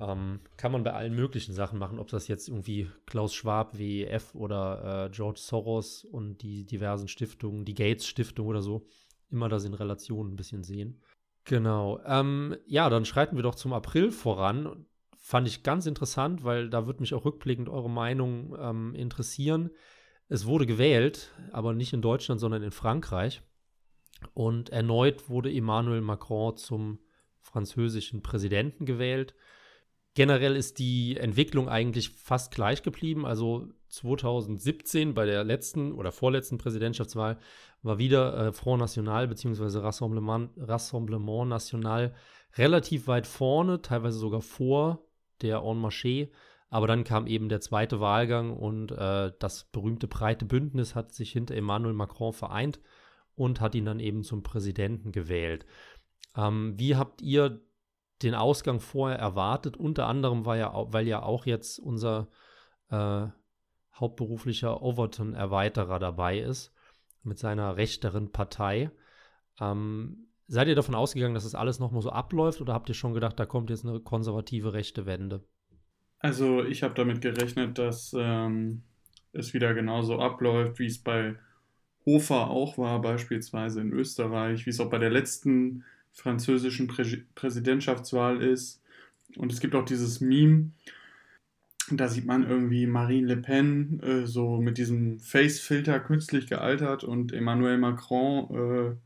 ähm, kann man bei allen möglichen Sachen machen, ob das jetzt irgendwie Klaus Schwab, WEF oder äh, George Soros und die diversen Stiftungen, die Gates Stiftung oder so, immer das in Relation ein bisschen sehen. Genau. Ähm, ja, dann schreiten wir doch zum April voran. Fand ich ganz interessant, weil da würde mich auch rückblickend eure Meinung ähm, interessieren. Es wurde gewählt, aber nicht in Deutschland, sondern in Frankreich. Und erneut wurde Emmanuel Macron zum französischen Präsidenten gewählt. Generell ist die Entwicklung eigentlich fast gleich geblieben. Also 2017 bei der letzten oder vorletzten Präsidentschaftswahl war wieder äh, Front National bzw. Rassemblement, Rassemblement National relativ weit vorne, teilweise sogar vor der En Marché. Aber dann kam eben der zweite Wahlgang und äh, das berühmte breite Bündnis hat sich hinter Emmanuel Macron vereint und hat ihn dann eben zum Präsidenten gewählt. Ähm, wie habt ihr den Ausgang vorher erwartet. Unter anderem, weil ja, weil ja auch jetzt unser äh, hauptberuflicher Overton-Erweiterer dabei ist, mit seiner rechteren Partei. Ähm, seid ihr davon ausgegangen, dass das alles nochmal so abläuft oder habt ihr schon gedacht, da kommt jetzt eine konservative rechte Wende? Also ich habe damit gerechnet, dass ähm, es wieder genauso abläuft, wie es bei Hofer auch war, beispielsweise in Österreich, wie es auch bei der letzten französischen Prä Präsidentschaftswahl ist. Und es gibt auch dieses Meme, da sieht man irgendwie Marine Le Pen äh, so mit diesem Face-Filter künstlich gealtert und Emmanuel Macron äh,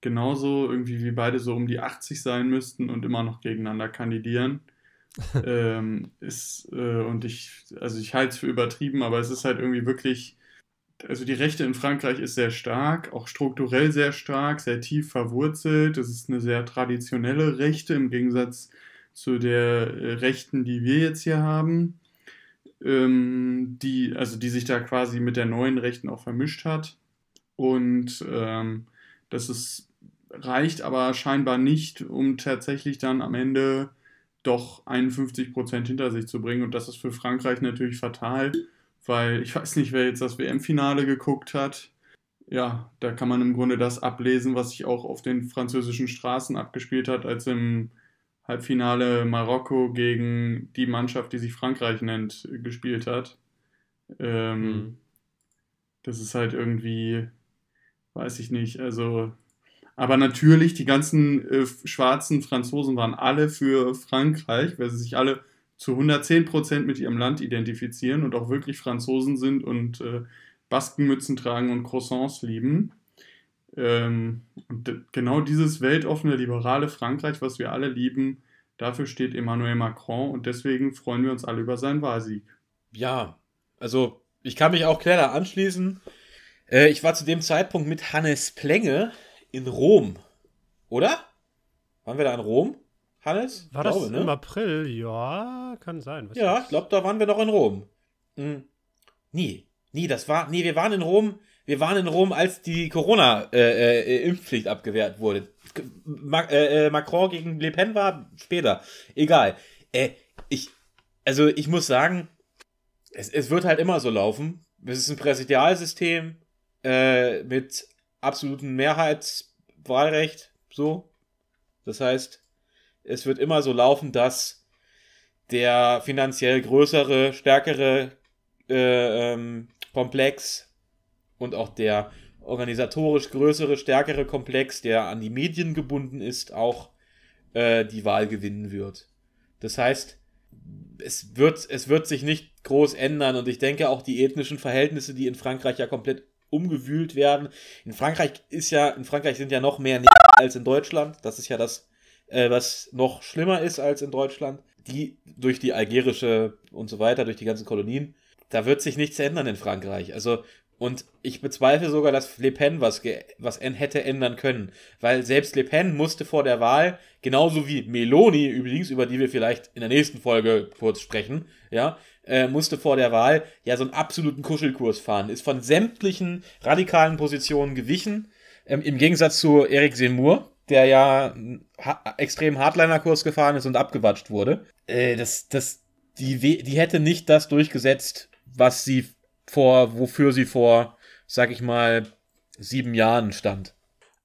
genauso, irgendwie wie beide so um die 80 sein müssten und immer noch gegeneinander kandidieren. ähm, ist, äh, und ich, also ich halte es für übertrieben, aber es ist halt irgendwie wirklich also die Rechte in Frankreich ist sehr stark, auch strukturell sehr stark, sehr tief verwurzelt. Das ist eine sehr traditionelle Rechte im Gegensatz zu der äh, Rechten, die wir jetzt hier haben, ähm, die, also die sich da quasi mit der neuen Rechten auch vermischt hat. Und ähm, das ist, reicht aber scheinbar nicht, um tatsächlich dann am Ende doch 51 Prozent hinter sich zu bringen. Und das ist für Frankreich natürlich fatal weil ich weiß nicht, wer jetzt das WM-Finale geguckt hat. Ja, da kann man im Grunde das ablesen, was sich auch auf den französischen Straßen abgespielt hat, als im Halbfinale Marokko gegen die Mannschaft, die sich Frankreich nennt, gespielt hat. Ähm, mhm. Das ist halt irgendwie, weiß ich nicht, also. Aber natürlich, die ganzen äh, schwarzen Franzosen waren alle für Frankreich, weil sie sich alle zu 110 Prozent mit ihrem Land identifizieren und auch wirklich Franzosen sind und äh, Baskenmützen tragen und Croissants lieben. Ähm, und genau dieses weltoffene, liberale Frankreich, was wir alle lieben, dafür steht Emmanuel Macron und deswegen freuen wir uns alle über seinen Wahlsieg. Ja, also ich kann mich auch Claire anschließen. Äh, ich war zu dem Zeitpunkt mit Hannes Plenge in Rom, oder? Waren wir da in Rom? Hannes? War glaube, das ne? im April? Ja, kann sein. ja, ich glaube, da waren wir noch in Rom. Hm. Nie. nee, das war, nee, wir waren in Rom, wir waren in Rom, als die Corona-Impfpflicht äh, äh, abgewehrt wurde. Ma äh, äh, Macron gegen Le Pen war später. Egal. Äh, ich, also ich muss sagen, es, es wird halt immer so laufen. Es ist ein Präsidialsystem äh, mit absolutem Mehrheitswahlrecht, so. Das heißt, es wird immer so laufen, dass der finanziell größere, stärkere äh, ähm, Komplex und auch der organisatorisch größere, stärkere Komplex, der an die Medien gebunden ist, auch äh, die Wahl gewinnen wird. Das heißt, es wird, es wird sich nicht groß ändern und ich denke auch die ethnischen Verhältnisse, die in Frankreich ja komplett umgewühlt werden. In Frankreich ist ja, in Frankreich sind ja noch mehr Neger als in Deutschland. Das ist ja das äh, was noch schlimmer ist als in Deutschland, die durch die algerische und so weiter, durch die ganzen Kolonien, da wird sich nichts ändern in Frankreich. Also, und ich bezweifle sogar, dass Le Pen was, was hätte ändern können, weil selbst Le Pen musste vor der Wahl, genauso wie Meloni übrigens, über die wir vielleicht in der nächsten Folge kurz sprechen, ja, äh, musste vor der Wahl ja so einen absoluten Kuschelkurs fahren, ist von sämtlichen radikalen Positionen gewichen, ähm, im Gegensatz zu Eric Seymour, der ja ha extrem Hardliner-Kurs gefahren ist und abgewatscht wurde. Äh, das, das, die, die hätte nicht das durchgesetzt, was sie vor, wofür sie vor, sag ich mal, sieben Jahren stand.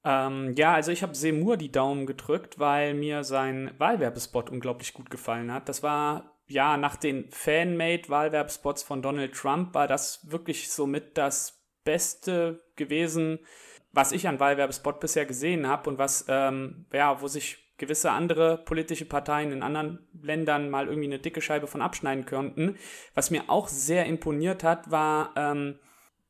Ähm, ja, also ich habe Seymour die Daumen gedrückt, weil mir sein Wahlwerbespot unglaublich gut gefallen hat. Das war ja, nach den Fan-Made-Wahlwerbespots von Donald Trump war das wirklich somit das Beste gewesen, was ich an Wahlwerbespot bisher gesehen habe und was, ähm, ja, wo sich gewisse andere politische Parteien in anderen Ländern mal irgendwie eine dicke Scheibe von abschneiden könnten. Was mir auch sehr imponiert hat, war ähm,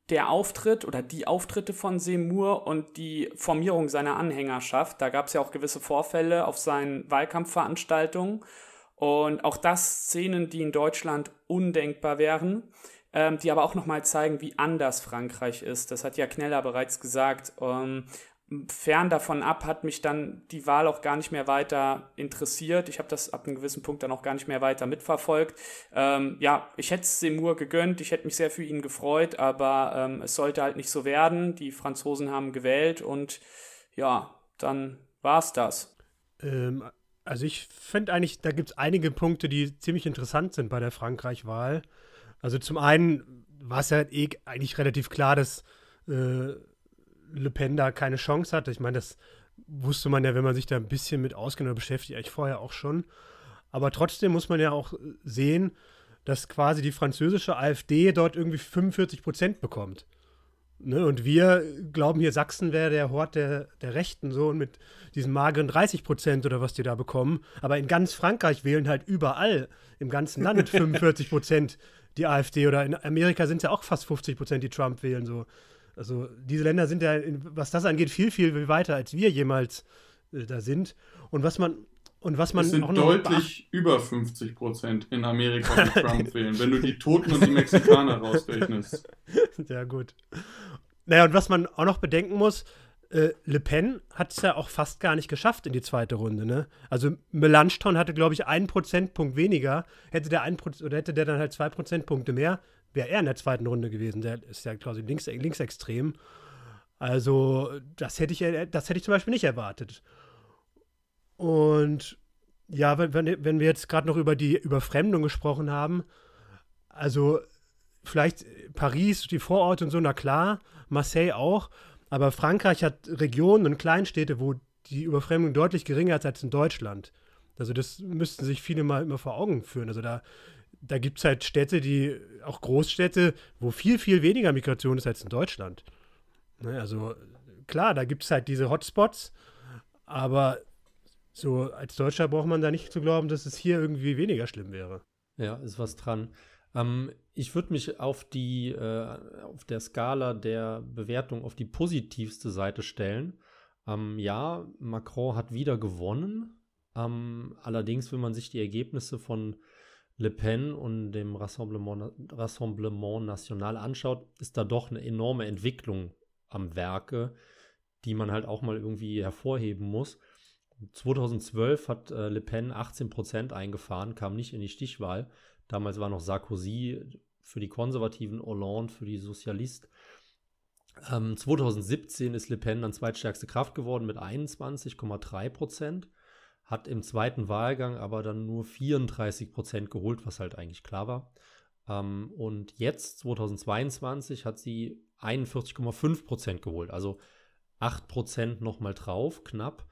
der Auftritt oder die Auftritte von Seymour und die Formierung seiner Anhängerschaft. Da gab es ja auch gewisse Vorfälle auf seinen Wahlkampfveranstaltungen und auch das Szenen, die in Deutschland undenkbar wären ähm, die aber auch nochmal zeigen, wie anders Frankreich ist. Das hat ja Kneller bereits gesagt. Ähm, fern davon ab hat mich dann die Wahl auch gar nicht mehr weiter interessiert. Ich habe das ab einem gewissen Punkt dann auch gar nicht mehr weiter mitverfolgt. Ähm, ja, ich hätte es Seymour gegönnt, ich hätte mich sehr für ihn gefreut, aber ähm, es sollte halt nicht so werden. Die Franzosen haben gewählt und ja, dann war es das. Ähm, also ich finde eigentlich, da gibt es einige Punkte, die ziemlich interessant sind bei der Frankreich-Wahl. Also zum einen war es ja eh eigentlich relativ klar, dass äh, Le Pen da keine Chance hatte. Ich meine, das wusste man ja, wenn man sich da ein bisschen mit auskennt oder beschäftigt, eigentlich vorher auch schon. Aber trotzdem muss man ja auch sehen, dass quasi die französische AfD dort irgendwie 45 Prozent bekommt. Ne? Und wir glauben hier, Sachsen wäre der Hort der, der Rechten, so und mit diesen mageren 30 Prozent oder was die da bekommen. Aber in ganz Frankreich wählen halt überall im ganzen Land 45 Prozent die AfD oder in Amerika sind es ja auch fast 50 Prozent, die Trump wählen. So. Also diese Länder sind ja, was das angeht, viel, viel weiter, als wir jemals äh, da sind. Und was man. Und was man es sind deutlich über 50 Prozent in Amerika, die Trump wählen, wenn du die Toten und die Mexikaner rausrechnest. Ja, gut. Naja, und was man auch noch bedenken muss, äh, Le Pen hat es ja auch fast gar nicht geschafft in die zweite Runde. Ne? Also Melanchthon hatte, glaube ich, einen Prozentpunkt weniger. Hätte der, einen Proz oder hätte der dann halt zwei Prozentpunkte mehr, wäre er in der zweiten Runde gewesen. Der ist ja quasi links, linksextrem. Also das hätte, ich, das hätte ich zum Beispiel nicht erwartet. Und ja, wenn, wenn wir jetzt gerade noch über die Überfremdung gesprochen haben, also vielleicht Paris, die Vororte und so, na klar, Marseille auch. Aber Frankreich hat Regionen und Kleinstädte, wo die Überfremdung deutlich geringer ist als in Deutschland. Also das müssten sich viele mal immer vor Augen führen. Also da, da gibt es halt Städte, die, auch Großstädte, wo viel, viel weniger Migration ist als in Deutschland. Ne, also klar, da gibt es halt diese Hotspots, aber so als Deutscher braucht man da nicht zu glauben, dass es hier irgendwie weniger schlimm wäre. Ja, ist was dran. Ähm, ich würde mich auf die, äh, auf der Skala der Bewertung auf die positivste Seite stellen. Ähm, ja, Macron hat wieder gewonnen. Ähm, allerdings, wenn man sich die Ergebnisse von Le Pen und dem Rassemblement, Rassemblement National anschaut, ist da doch eine enorme Entwicklung am Werke, die man halt auch mal irgendwie hervorheben muss. 2012 hat äh, Le Pen 18 Prozent eingefahren, kam nicht in die Stichwahl. Damals war noch Sarkozy für die Konservativen, Hollande für die Sozialisten. Ähm, 2017 ist Le Pen dann zweitstärkste Kraft geworden mit 21,3 Prozent, hat im zweiten Wahlgang aber dann nur 34 Prozent geholt, was halt eigentlich klar war. Ähm, und jetzt, 2022, hat sie 41,5 Prozent geholt, also 8 Prozent nochmal drauf, knapp.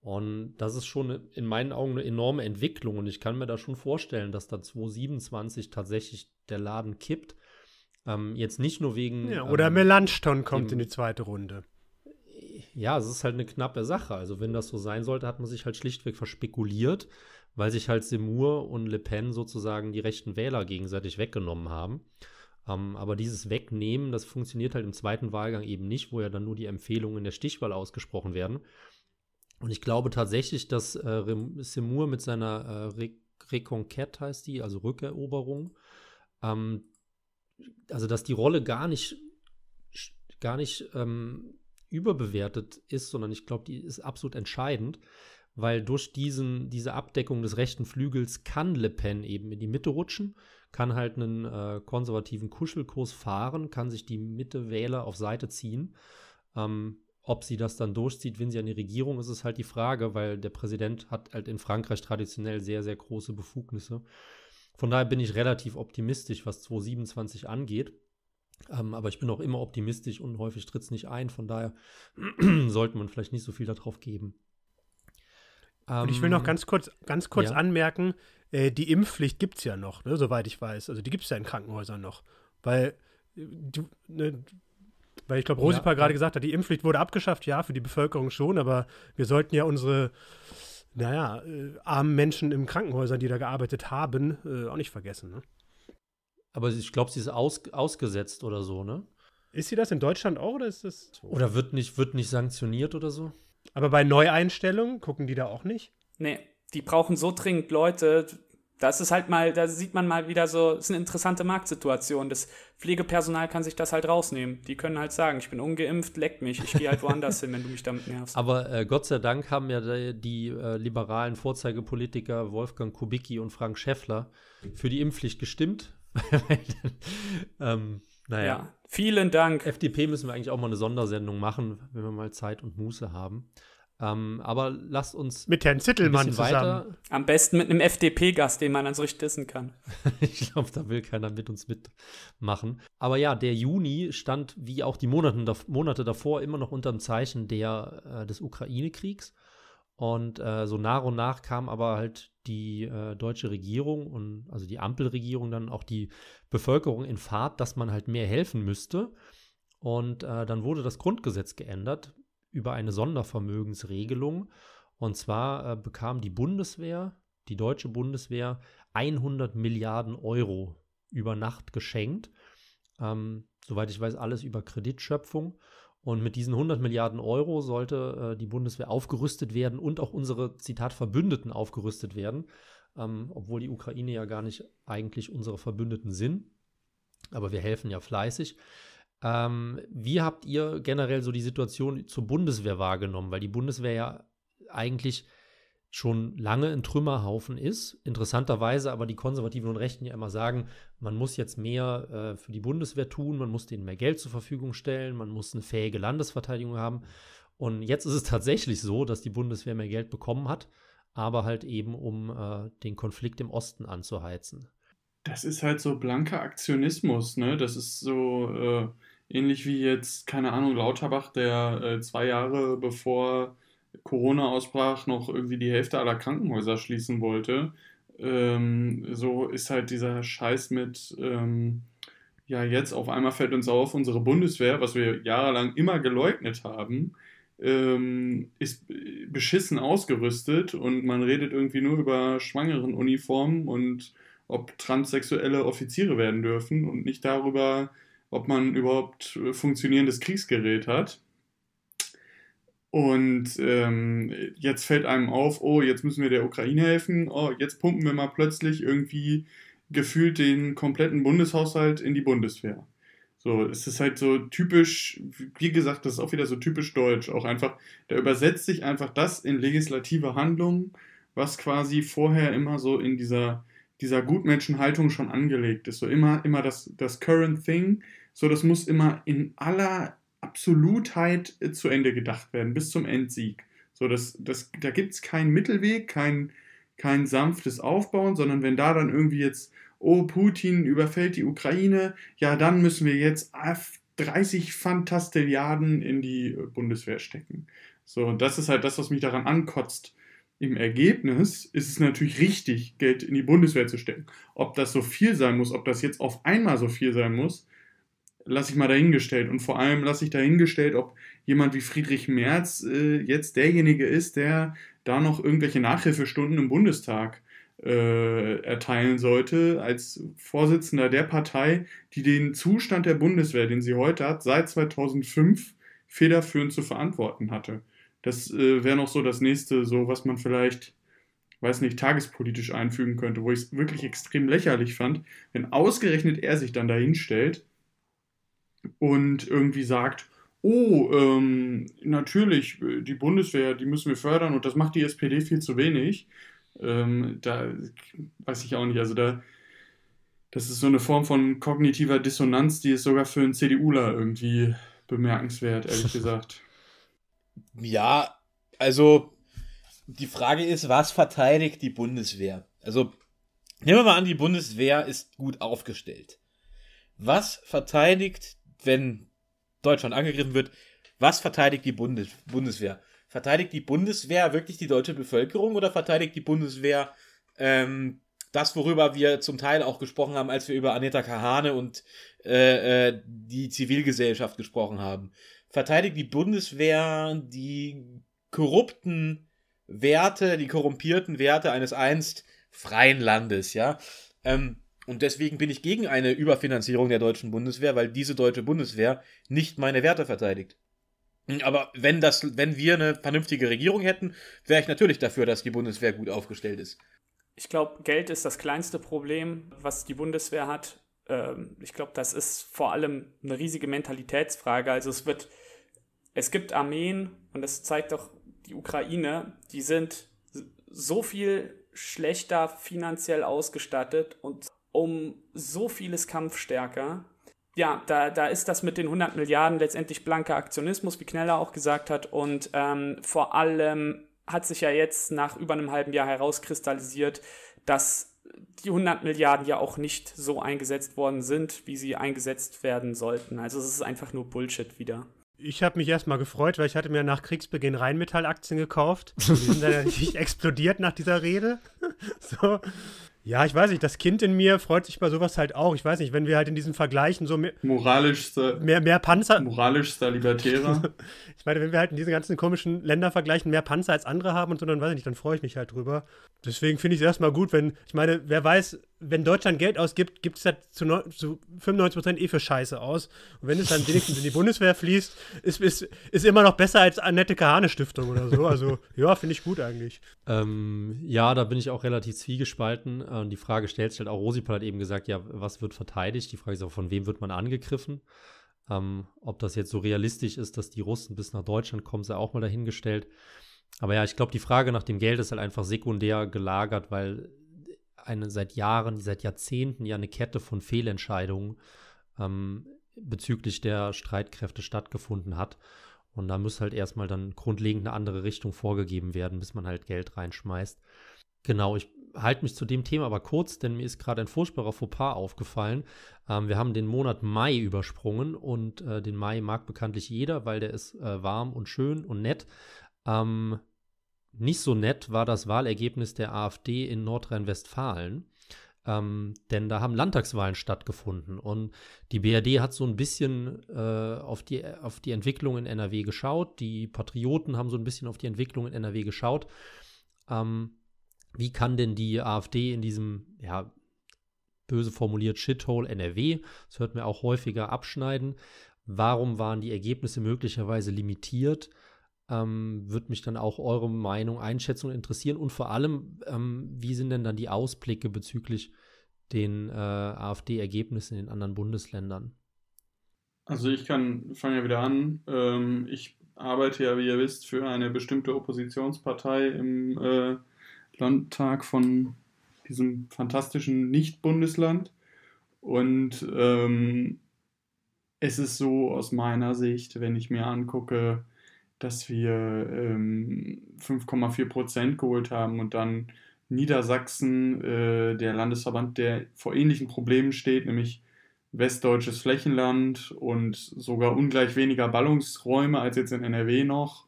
Und das ist schon in meinen Augen eine enorme Entwicklung und ich kann mir da schon vorstellen, dass da 2027 tatsächlich der Laden kippt. Ähm, jetzt nicht nur wegen. Ja, ähm, oder ähm, Melanchthon kommt in die zweite Runde. Ja, es ist halt eine knappe Sache. Also, wenn das so sein sollte, hat man sich halt schlichtweg verspekuliert, weil sich halt Semur und Le Pen sozusagen die rechten Wähler gegenseitig weggenommen haben. Ähm, aber dieses Wegnehmen, das funktioniert halt im zweiten Wahlgang eben nicht, wo ja dann nur die Empfehlungen in der Stichwahl ausgesprochen werden. Und ich glaube tatsächlich, dass äh, Semur mit seiner äh, Re Reconquête heißt die, also Rückeroberung, ähm, also dass die Rolle gar nicht, gar nicht ähm, überbewertet ist, sondern ich glaube, die ist absolut entscheidend, weil durch diesen, diese Abdeckung des rechten Flügels kann Le Pen eben in die Mitte rutschen, kann halt einen äh, konservativen Kuschelkurs fahren, kann sich die Mitte-Wähler auf Seite ziehen. Ähm, ob sie das dann durchzieht, wenn sie an die Regierung ist, ist halt die Frage, weil der Präsident hat halt in Frankreich traditionell sehr, sehr große Befugnisse. Von daher bin ich relativ optimistisch, was 2027 angeht. Ähm, aber ich bin auch immer optimistisch und häufig tritt es nicht ein. Von daher sollte man vielleicht nicht so viel darauf geben. Ähm, und ich will noch ähm, ganz kurz, ganz kurz ja. anmerken, äh, die Impfpflicht gibt es ja noch, ne, soweit ich weiß. Also die gibt es ja in Krankenhäusern noch. Weil äh, du, ne, weil ich glaube, Rosipa ja, gerade ja. gesagt hat, die Impfpflicht wurde abgeschafft, ja, für die Bevölkerung schon, aber wir sollten ja unsere, naja, äh, armen Menschen im Krankenhäusern, die da gearbeitet haben, äh, auch nicht vergessen. Ne? Aber ich glaube, sie ist aus, ausgesetzt oder so, ne? Ist sie das in Deutschland auch oder ist das. Oder wird nicht, wird nicht sanktioniert oder so? Aber bei Neueinstellungen gucken die da auch nicht? Nee, die brauchen so dringend Leute, das ist halt mal, da sieht man mal wieder so, es ist eine interessante Marktsituation. Das Pflegepersonal kann sich das halt rausnehmen. Die können halt sagen, ich bin ungeimpft, leck mich, ich gehe halt woanders hin, wenn du mich damit nervst. Aber äh, Gott sei Dank haben ja die, die äh, liberalen Vorzeigepolitiker Wolfgang Kubicki und Frank Schäffler für die Impfpflicht gestimmt. ähm, naja. Ja, vielen Dank. FDP müssen wir eigentlich auch mal eine Sondersendung machen, wenn wir mal Zeit und Muße haben. Ähm, aber lasst uns. Mit Herrn Zittelmann zusammen. Weiter. Am besten mit einem FDP-Gast, den man ans so richtig kann. ich glaube, da will keiner mit uns mitmachen. Aber ja, der Juni stand wie auch die Monate, Monate davor immer noch unter dem Zeichen der, äh, des Ukraine-Kriegs. Und äh, so nach und nach kam aber halt die äh, deutsche Regierung und also die Ampelregierung dann auch die Bevölkerung in Fahrt, dass man halt mehr helfen müsste. Und äh, dann wurde das Grundgesetz geändert, über eine Sondervermögensregelung. Und zwar äh, bekam die Bundeswehr, die deutsche Bundeswehr, 100 Milliarden Euro über Nacht geschenkt. Ähm, soweit ich weiß, alles über Kreditschöpfung. Und mit diesen 100 Milliarden Euro sollte äh, die Bundeswehr aufgerüstet werden und auch unsere, Zitat, Verbündeten aufgerüstet werden, ähm, obwohl die Ukraine ja gar nicht eigentlich unsere Verbündeten sind. Aber wir helfen ja fleißig. Ähm, wie habt ihr generell so die Situation zur Bundeswehr wahrgenommen? Weil die Bundeswehr ja eigentlich schon lange ein Trümmerhaufen ist. Interessanterweise aber die Konservativen und Rechten ja immer sagen, man muss jetzt mehr äh, für die Bundeswehr tun, man muss denen mehr Geld zur Verfügung stellen, man muss eine fähige Landesverteidigung haben. Und jetzt ist es tatsächlich so, dass die Bundeswehr mehr Geld bekommen hat, aber halt eben um äh, den Konflikt im Osten anzuheizen. Das ist halt so blanker Aktionismus, ne? Das ist so. Äh Ähnlich wie jetzt, keine Ahnung, Lauterbach, der äh, zwei Jahre bevor Corona ausbrach, noch irgendwie die Hälfte aller Krankenhäuser schließen wollte. Ähm, so ist halt dieser Scheiß mit, ähm, ja, jetzt auf einmal fällt uns auf, unsere Bundeswehr, was wir jahrelang immer geleugnet haben, ähm, ist beschissen ausgerüstet und man redet irgendwie nur über schwangeren Uniformen und ob transsexuelle Offiziere werden dürfen und nicht darüber, ob man überhaupt äh, funktionierendes Kriegsgerät hat. Und ähm, jetzt fällt einem auf, oh, jetzt müssen wir der Ukraine helfen, oh, jetzt pumpen wir mal plötzlich irgendwie gefühlt den kompletten Bundeshaushalt in die Bundeswehr. So, es ist halt so typisch, wie gesagt, das ist auch wieder so typisch deutsch. Auch einfach, da übersetzt sich einfach das in legislative Handlungen, was quasi vorher immer so in dieser, dieser Gutmenschenhaltung schon angelegt ist. So immer, immer das, das Current Thing so, das muss immer in aller Absolutheit äh, zu Ende gedacht werden, bis zum Endsieg. So, das, das, da gibt es keinen Mittelweg, kein, kein sanftes Aufbauen, sondern wenn da dann irgendwie jetzt, oh, Putin überfällt die Ukraine, ja, dann müssen wir jetzt 30 Fantastilliarden in die äh, Bundeswehr stecken. So, das ist halt das, was mich daran ankotzt. Im Ergebnis ist es natürlich richtig, Geld in die Bundeswehr zu stecken. Ob das so viel sein muss, ob das jetzt auf einmal so viel sein muss, lasse ich mal dahingestellt. Und vor allem lasse ich dahingestellt, ob jemand wie Friedrich Merz äh, jetzt derjenige ist, der da noch irgendwelche Nachhilfestunden im Bundestag äh, erteilen sollte, als Vorsitzender der Partei, die den Zustand der Bundeswehr, den sie heute hat, seit 2005 federführend zu verantworten hatte. Das äh, wäre noch so das nächste, so was man vielleicht weiß nicht, tagespolitisch einfügen könnte, wo ich es wirklich extrem lächerlich fand, wenn ausgerechnet er sich dann dahin stellt und irgendwie sagt, oh, ähm, natürlich, die Bundeswehr, die müssen wir fördern und das macht die SPD viel zu wenig. Ähm, da weiß ich auch nicht, also da, das ist so eine Form von kognitiver Dissonanz, die ist sogar für einen CDUler irgendwie bemerkenswert, ehrlich gesagt. Ja, also die Frage ist, was verteidigt die Bundeswehr? Also nehmen wir mal an, die Bundeswehr ist gut aufgestellt. Was verteidigt wenn Deutschland angegriffen wird, was verteidigt die Bundes Bundeswehr? Verteidigt die Bundeswehr wirklich die deutsche Bevölkerung oder verteidigt die Bundeswehr ähm, das, worüber wir zum Teil auch gesprochen haben, als wir über Aneta Kahane und äh, äh, die Zivilgesellschaft gesprochen haben? Verteidigt die Bundeswehr die korrupten Werte, die korrumpierten Werte eines einst freien Landes, ja? Ähm, und deswegen bin ich gegen eine Überfinanzierung der deutschen Bundeswehr, weil diese deutsche Bundeswehr nicht meine Werte verteidigt. Hm, aber wenn das, wenn wir eine vernünftige Regierung hätten, wäre ich natürlich dafür, dass die Bundeswehr gut aufgestellt ist. Ich glaube, Geld ist das kleinste Problem, was die Bundeswehr hat. Ähm, ich glaube, das ist vor allem eine riesige Mentalitätsfrage. Also es wird, es gibt Armeen und das zeigt doch die Ukraine, die sind so viel schlechter finanziell ausgestattet und um so vieles kampfstärker. Ja, da, da ist das mit den 100 Milliarden letztendlich blanker Aktionismus, wie Kneller auch gesagt hat. Und ähm, vor allem hat sich ja jetzt nach über einem halben Jahr herauskristallisiert, dass die 100 Milliarden ja auch nicht so eingesetzt worden sind, wie sie eingesetzt werden sollten. Also es ist einfach nur Bullshit wieder. Ich habe mich erstmal gefreut, weil ich hatte mir nach Kriegsbeginn Rheinmetall-Aktien gekauft. Die sind dann explodiert nach dieser Rede. so. Ja, ich weiß nicht, das Kind in mir freut sich bei sowas halt auch. Ich weiß nicht, wenn wir halt in diesen Vergleichen so mehr, moralischster, mehr, mehr Panzer. Moralischster Libertärer. ich meine, wenn wir halt in diesen ganzen komischen Ländervergleichen mehr Panzer als andere haben und so, dann weiß ich nicht, dann freue ich mich halt drüber. Deswegen finde ich es erstmal gut, wenn, ich meine, wer weiß, wenn Deutschland Geld ausgibt, gibt es das zu, zu 95% eh für Scheiße aus. Und wenn es dann wenigstens in die Bundeswehr fließt, ist, ist, ist immer noch besser als Annette Kahane Stiftung oder so. Also ja, finde ich gut eigentlich. Ähm, ja, da bin ich auch relativ zwiegespalten. Äh, und die Frage stellt sich halt auch, Rosipal hat eben gesagt, ja, was wird verteidigt? Die Frage ist auch, von wem wird man angegriffen? Ähm, ob das jetzt so realistisch ist, dass die Russen bis nach Deutschland kommen, sei auch mal dahingestellt. Aber ja, ich glaube, die Frage nach dem Geld ist halt einfach sekundär gelagert, weil eine seit Jahren, seit Jahrzehnten ja eine Kette von Fehlentscheidungen ähm, bezüglich der Streitkräfte stattgefunden hat. Und da muss halt erstmal dann grundlegend eine andere Richtung vorgegeben werden, bis man halt Geld reinschmeißt. Genau, ich halte mich zu dem Thema aber kurz, denn mir ist gerade ein furchtbarer Fauxpas aufgefallen. Ähm, wir haben den Monat Mai übersprungen und äh, den Mai mag bekanntlich jeder, weil der ist äh, warm und schön und nett. Ähm, nicht so nett war das Wahlergebnis der AfD in Nordrhein-Westfalen. Ähm, denn da haben Landtagswahlen stattgefunden und die BRD hat so ein bisschen äh, auf, die, auf die Entwicklung in NRW geschaut, die Patrioten haben so ein bisschen auf die Entwicklung in NRW geschaut. Ähm, wie kann denn die AfD in diesem, ja, böse formuliert, Shithole NRW, das hört man auch häufiger abschneiden, warum waren die Ergebnisse möglicherweise limitiert? Ähm, Würde mich dann auch eure Meinung, Einschätzung interessieren und vor allem, ähm, wie sind denn dann die Ausblicke bezüglich den äh, AfD-Ergebnissen in den anderen Bundesländern? Also ich kann, fange ja wieder an. Ähm, ich arbeite ja, wie ihr wisst, für eine bestimmte Oppositionspartei im äh, Landtag von diesem fantastischen Nicht-Bundesland. Und ähm, es ist so aus meiner Sicht, wenn ich mir angucke, dass wir ähm, 5,4 Prozent geholt haben und dann Niedersachsen, äh, der Landesverband, der vor ähnlichen Problemen steht, nämlich westdeutsches Flächenland und sogar ungleich weniger Ballungsräume als jetzt in NRW noch,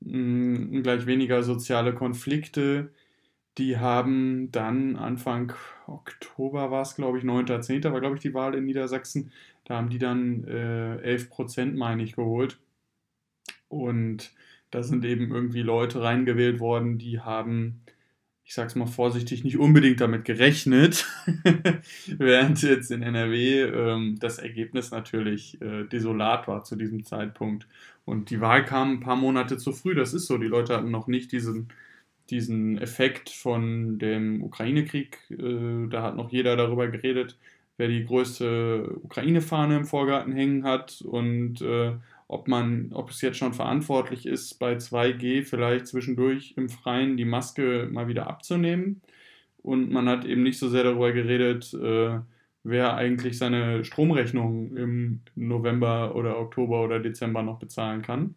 mh, mm, ungleich weniger soziale Konflikte. Die haben dann Anfang Oktober war es, glaube ich, 9.10. war, glaube ich, die Wahl in Niedersachsen. Da haben die dann äh, 11 Prozent, meine ich, geholt. Und da sind eben irgendwie Leute reingewählt worden, die haben, ich sag's mal vorsichtig, nicht unbedingt damit gerechnet, während jetzt in NRW ähm, das Ergebnis natürlich äh, desolat war zu diesem Zeitpunkt. Und die Wahl kam ein paar Monate zu früh, das ist so. Die Leute hatten noch nicht diesen, diesen Effekt von dem Ukraine-Krieg, äh, da hat noch jeder darüber geredet, wer die größte Ukraine-Fahne im Vorgarten hängen hat und äh, ob man, ob es jetzt schon verantwortlich ist, bei 2G vielleicht zwischendurch im Freien die Maske mal wieder abzunehmen. Und man hat eben nicht so sehr darüber geredet, äh, wer eigentlich seine Stromrechnung im November oder Oktober oder Dezember noch bezahlen kann.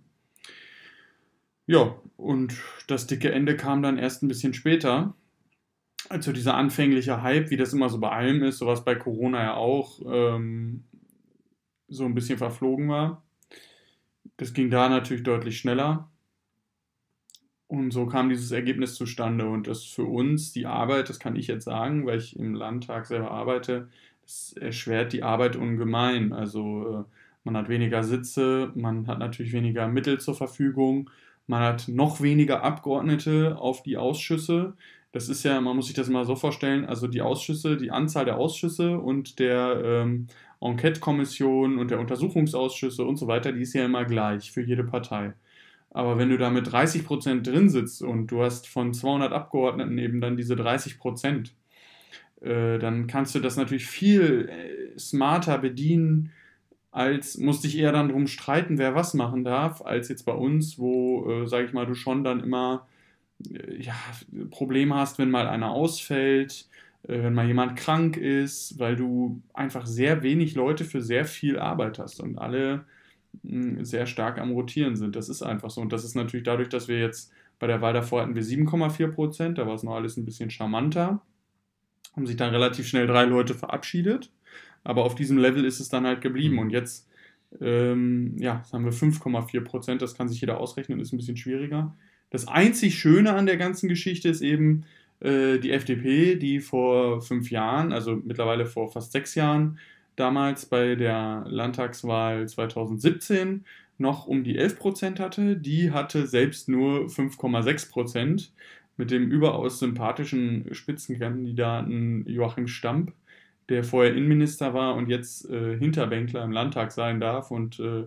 Ja, und das dicke Ende kam dann erst ein bisschen später. Also dieser anfängliche Hype, wie das immer so bei allem ist, sowas bei Corona ja auch ähm, so ein bisschen verflogen war. Das ging da natürlich deutlich schneller. Und so kam dieses Ergebnis zustande. Und das für uns, die Arbeit, das kann ich jetzt sagen, weil ich im Landtag selber arbeite, das erschwert die Arbeit ungemein. Also äh, man hat weniger Sitze, man hat natürlich weniger Mittel zur Verfügung, man hat noch weniger Abgeordnete auf die Ausschüsse. Das ist ja, man muss sich das mal so vorstellen, also die Ausschüsse, die Anzahl der Ausschüsse und der ähm, Enquete-Kommission und der Untersuchungsausschüsse und so weiter, die ist ja immer gleich für jede Partei. Aber wenn du da mit 30 Prozent drin sitzt und du hast von 200 Abgeordneten eben dann diese 30 Prozent, äh, dann kannst du das natürlich viel äh, smarter bedienen, als musst dich eher dann drum streiten, wer was machen darf, als jetzt bei uns, wo, äh, sag ich mal, du schon dann immer äh, ja, Probleme hast, wenn mal einer ausfällt, äh, wenn mal jemand krank ist, weil du einfach sehr wenig Leute für sehr viel Arbeit hast und alle hm, sehr stark am Rotieren sind. Das ist einfach so. Und das ist natürlich dadurch, dass wir jetzt bei der Wahl davor hatten wir 7,4 Prozent, da war es noch alles ein bisschen charmanter, haben sich dann relativ schnell drei Leute verabschiedet. Aber auf diesem Level ist es dann halt geblieben. Mhm. Und jetzt, ähm, ja, jetzt haben wir 5,4 Prozent, das kann sich jeder ausrechnen, ist ein bisschen schwieriger. Das einzig Schöne an der ganzen Geschichte ist eben, äh, die FDP, die vor fünf Jahren, also mittlerweile vor fast sechs Jahren, damals bei der Landtagswahl 2017 noch um die 11 Prozent hatte, die hatte selbst nur 5,6 Prozent mit dem überaus sympathischen Spitzenkandidaten Joachim Stamp, der vorher Innenminister war und jetzt äh, Hinterbänkler im Landtag sein darf und äh,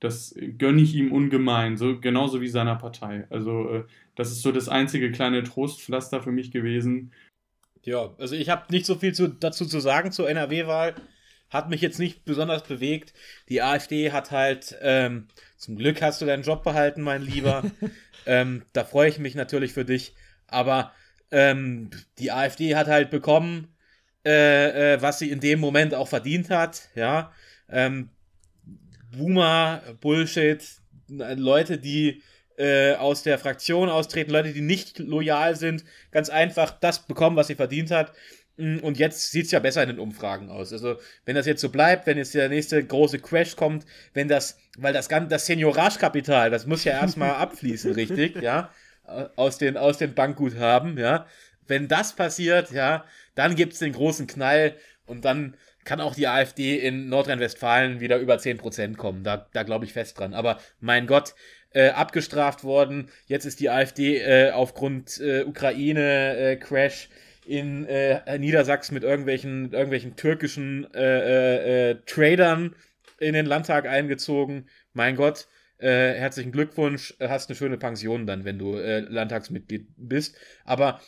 das gönne ich ihm ungemein, so genauso wie seiner Partei. Also äh, das ist so das einzige kleine Trostpflaster für mich gewesen. Ja, also ich habe nicht so viel zu, dazu zu sagen zur NRW-Wahl. Hat mich jetzt nicht besonders bewegt. Die AfD hat halt, ähm, zum Glück hast du deinen Job behalten, mein Lieber. ähm, da freue ich mich natürlich für dich. Aber ähm, die AfD hat halt bekommen, äh, äh, was sie in dem Moment auch verdient hat. Ja, ähm, Boomer-Bullshit, Leute, die äh, aus der Fraktion austreten, Leute, die nicht loyal sind, ganz einfach das bekommen, was sie verdient hat. Mm, und jetzt sieht es ja besser in den Umfragen aus. Also, wenn das jetzt so bleibt, wenn jetzt der nächste große Crash kommt, wenn das, weil das ganze, das Seniorage-Kapital, das muss ja erstmal abfließen, richtig, ja, aus den, aus den Bankguthaben, ja. Wenn das passiert, ja, dann gibt es den großen Knall und dann kann auch die AfD in Nordrhein-Westfalen wieder über 10% kommen. Da, da glaube ich fest dran. Aber mein Gott, äh, abgestraft worden. Jetzt ist die AfD äh, aufgrund äh, Ukraine-Crash äh, in äh, Niedersachsen mit irgendwelchen, mit irgendwelchen türkischen äh, Tradern in den Landtag eingezogen. Mein Gott, herzlichen Glückwunsch, hast eine schöne Pension dann, wenn du Landtagsmitglied bist. Aber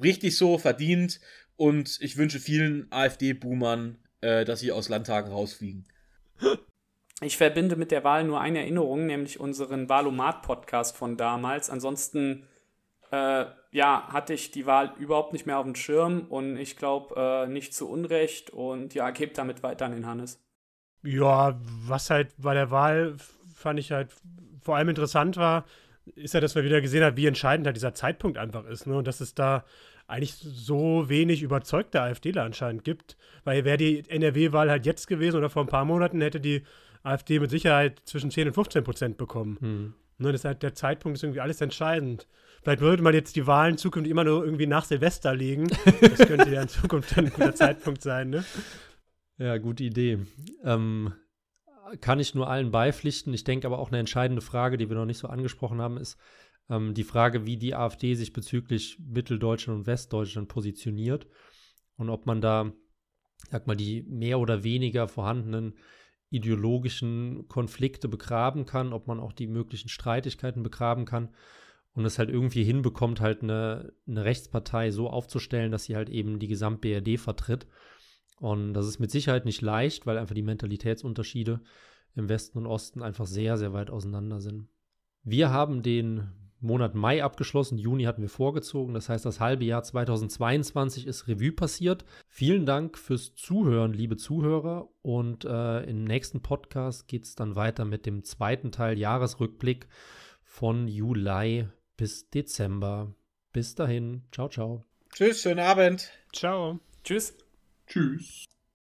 richtig so verdient und ich wünsche vielen AfD-Boomern, äh, dass sie aus Landtagen rausfliegen. Ich verbinde mit der Wahl nur eine Erinnerung, nämlich unseren Wahlomat-Podcast von damals. Ansonsten, äh, ja, hatte ich die Wahl überhaupt nicht mehr auf dem Schirm und ich glaube, äh, nicht zu Unrecht. Und ja, gebt damit weiter an den Hannes. Ja, was halt bei der Wahl fand ich halt vor allem interessant war, ist ja, dass man wieder gesehen hat, wie entscheidend halt dieser Zeitpunkt einfach ist. Ne? Und dass es da eigentlich so wenig überzeugte AfDler anscheinend gibt. Weil wäre die NRW-Wahl halt jetzt gewesen oder vor ein paar Monaten, hätte die AfD mit Sicherheit zwischen 10 und 15 Prozent bekommen. Hm. Ne, das ist halt der Zeitpunkt ist irgendwie alles entscheidend. Vielleicht würde man jetzt die Wahlen zukünftig immer nur irgendwie nach Silvester legen. Das könnte ja in Zukunft dann ein guter Zeitpunkt sein, ne? Ja, gute Idee. Ähm, kann ich nur allen beipflichten. Ich denke aber auch eine entscheidende Frage, die wir noch nicht so angesprochen haben, ist, ähm, die Frage, wie die AfD sich bezüglich Mitteldeutschland und Westdeutschland positioniert und ob man da, sag mal, die mehr oder weniger vorhandenen ideologischen Konflikte begraben kann, ob man auch die möglichen Streitigkeiten begraben kann und es halt irgendwie hinbekommt, halt eine, eine Rechtspartei so aufzustellen, dass sie halt eben die Gesamt-BRD vertritt. Und das ist mit Sicherheit nicht leicht, weil einfach die Mentalitätsunterschiede im Westen und Osten einfach sehr, sehr weit auseinander sind. Wir haben den Monat Mai abgeschlossen, Juni hatten wir vorgezogen, das heißt das halbe Jahr 2022 ist Revue passiert. Vielen Dank fürs Zuhören, liebe Zuhörer und äh, im nächsten Podcast geht es dann weiter mit dem zweiten Teil Jahresrückblick von Juli bis Dezember. Bis dahin, ciao, ciao. Tschüss, schönen Abend. Ciao. Tschüss. Tschüss.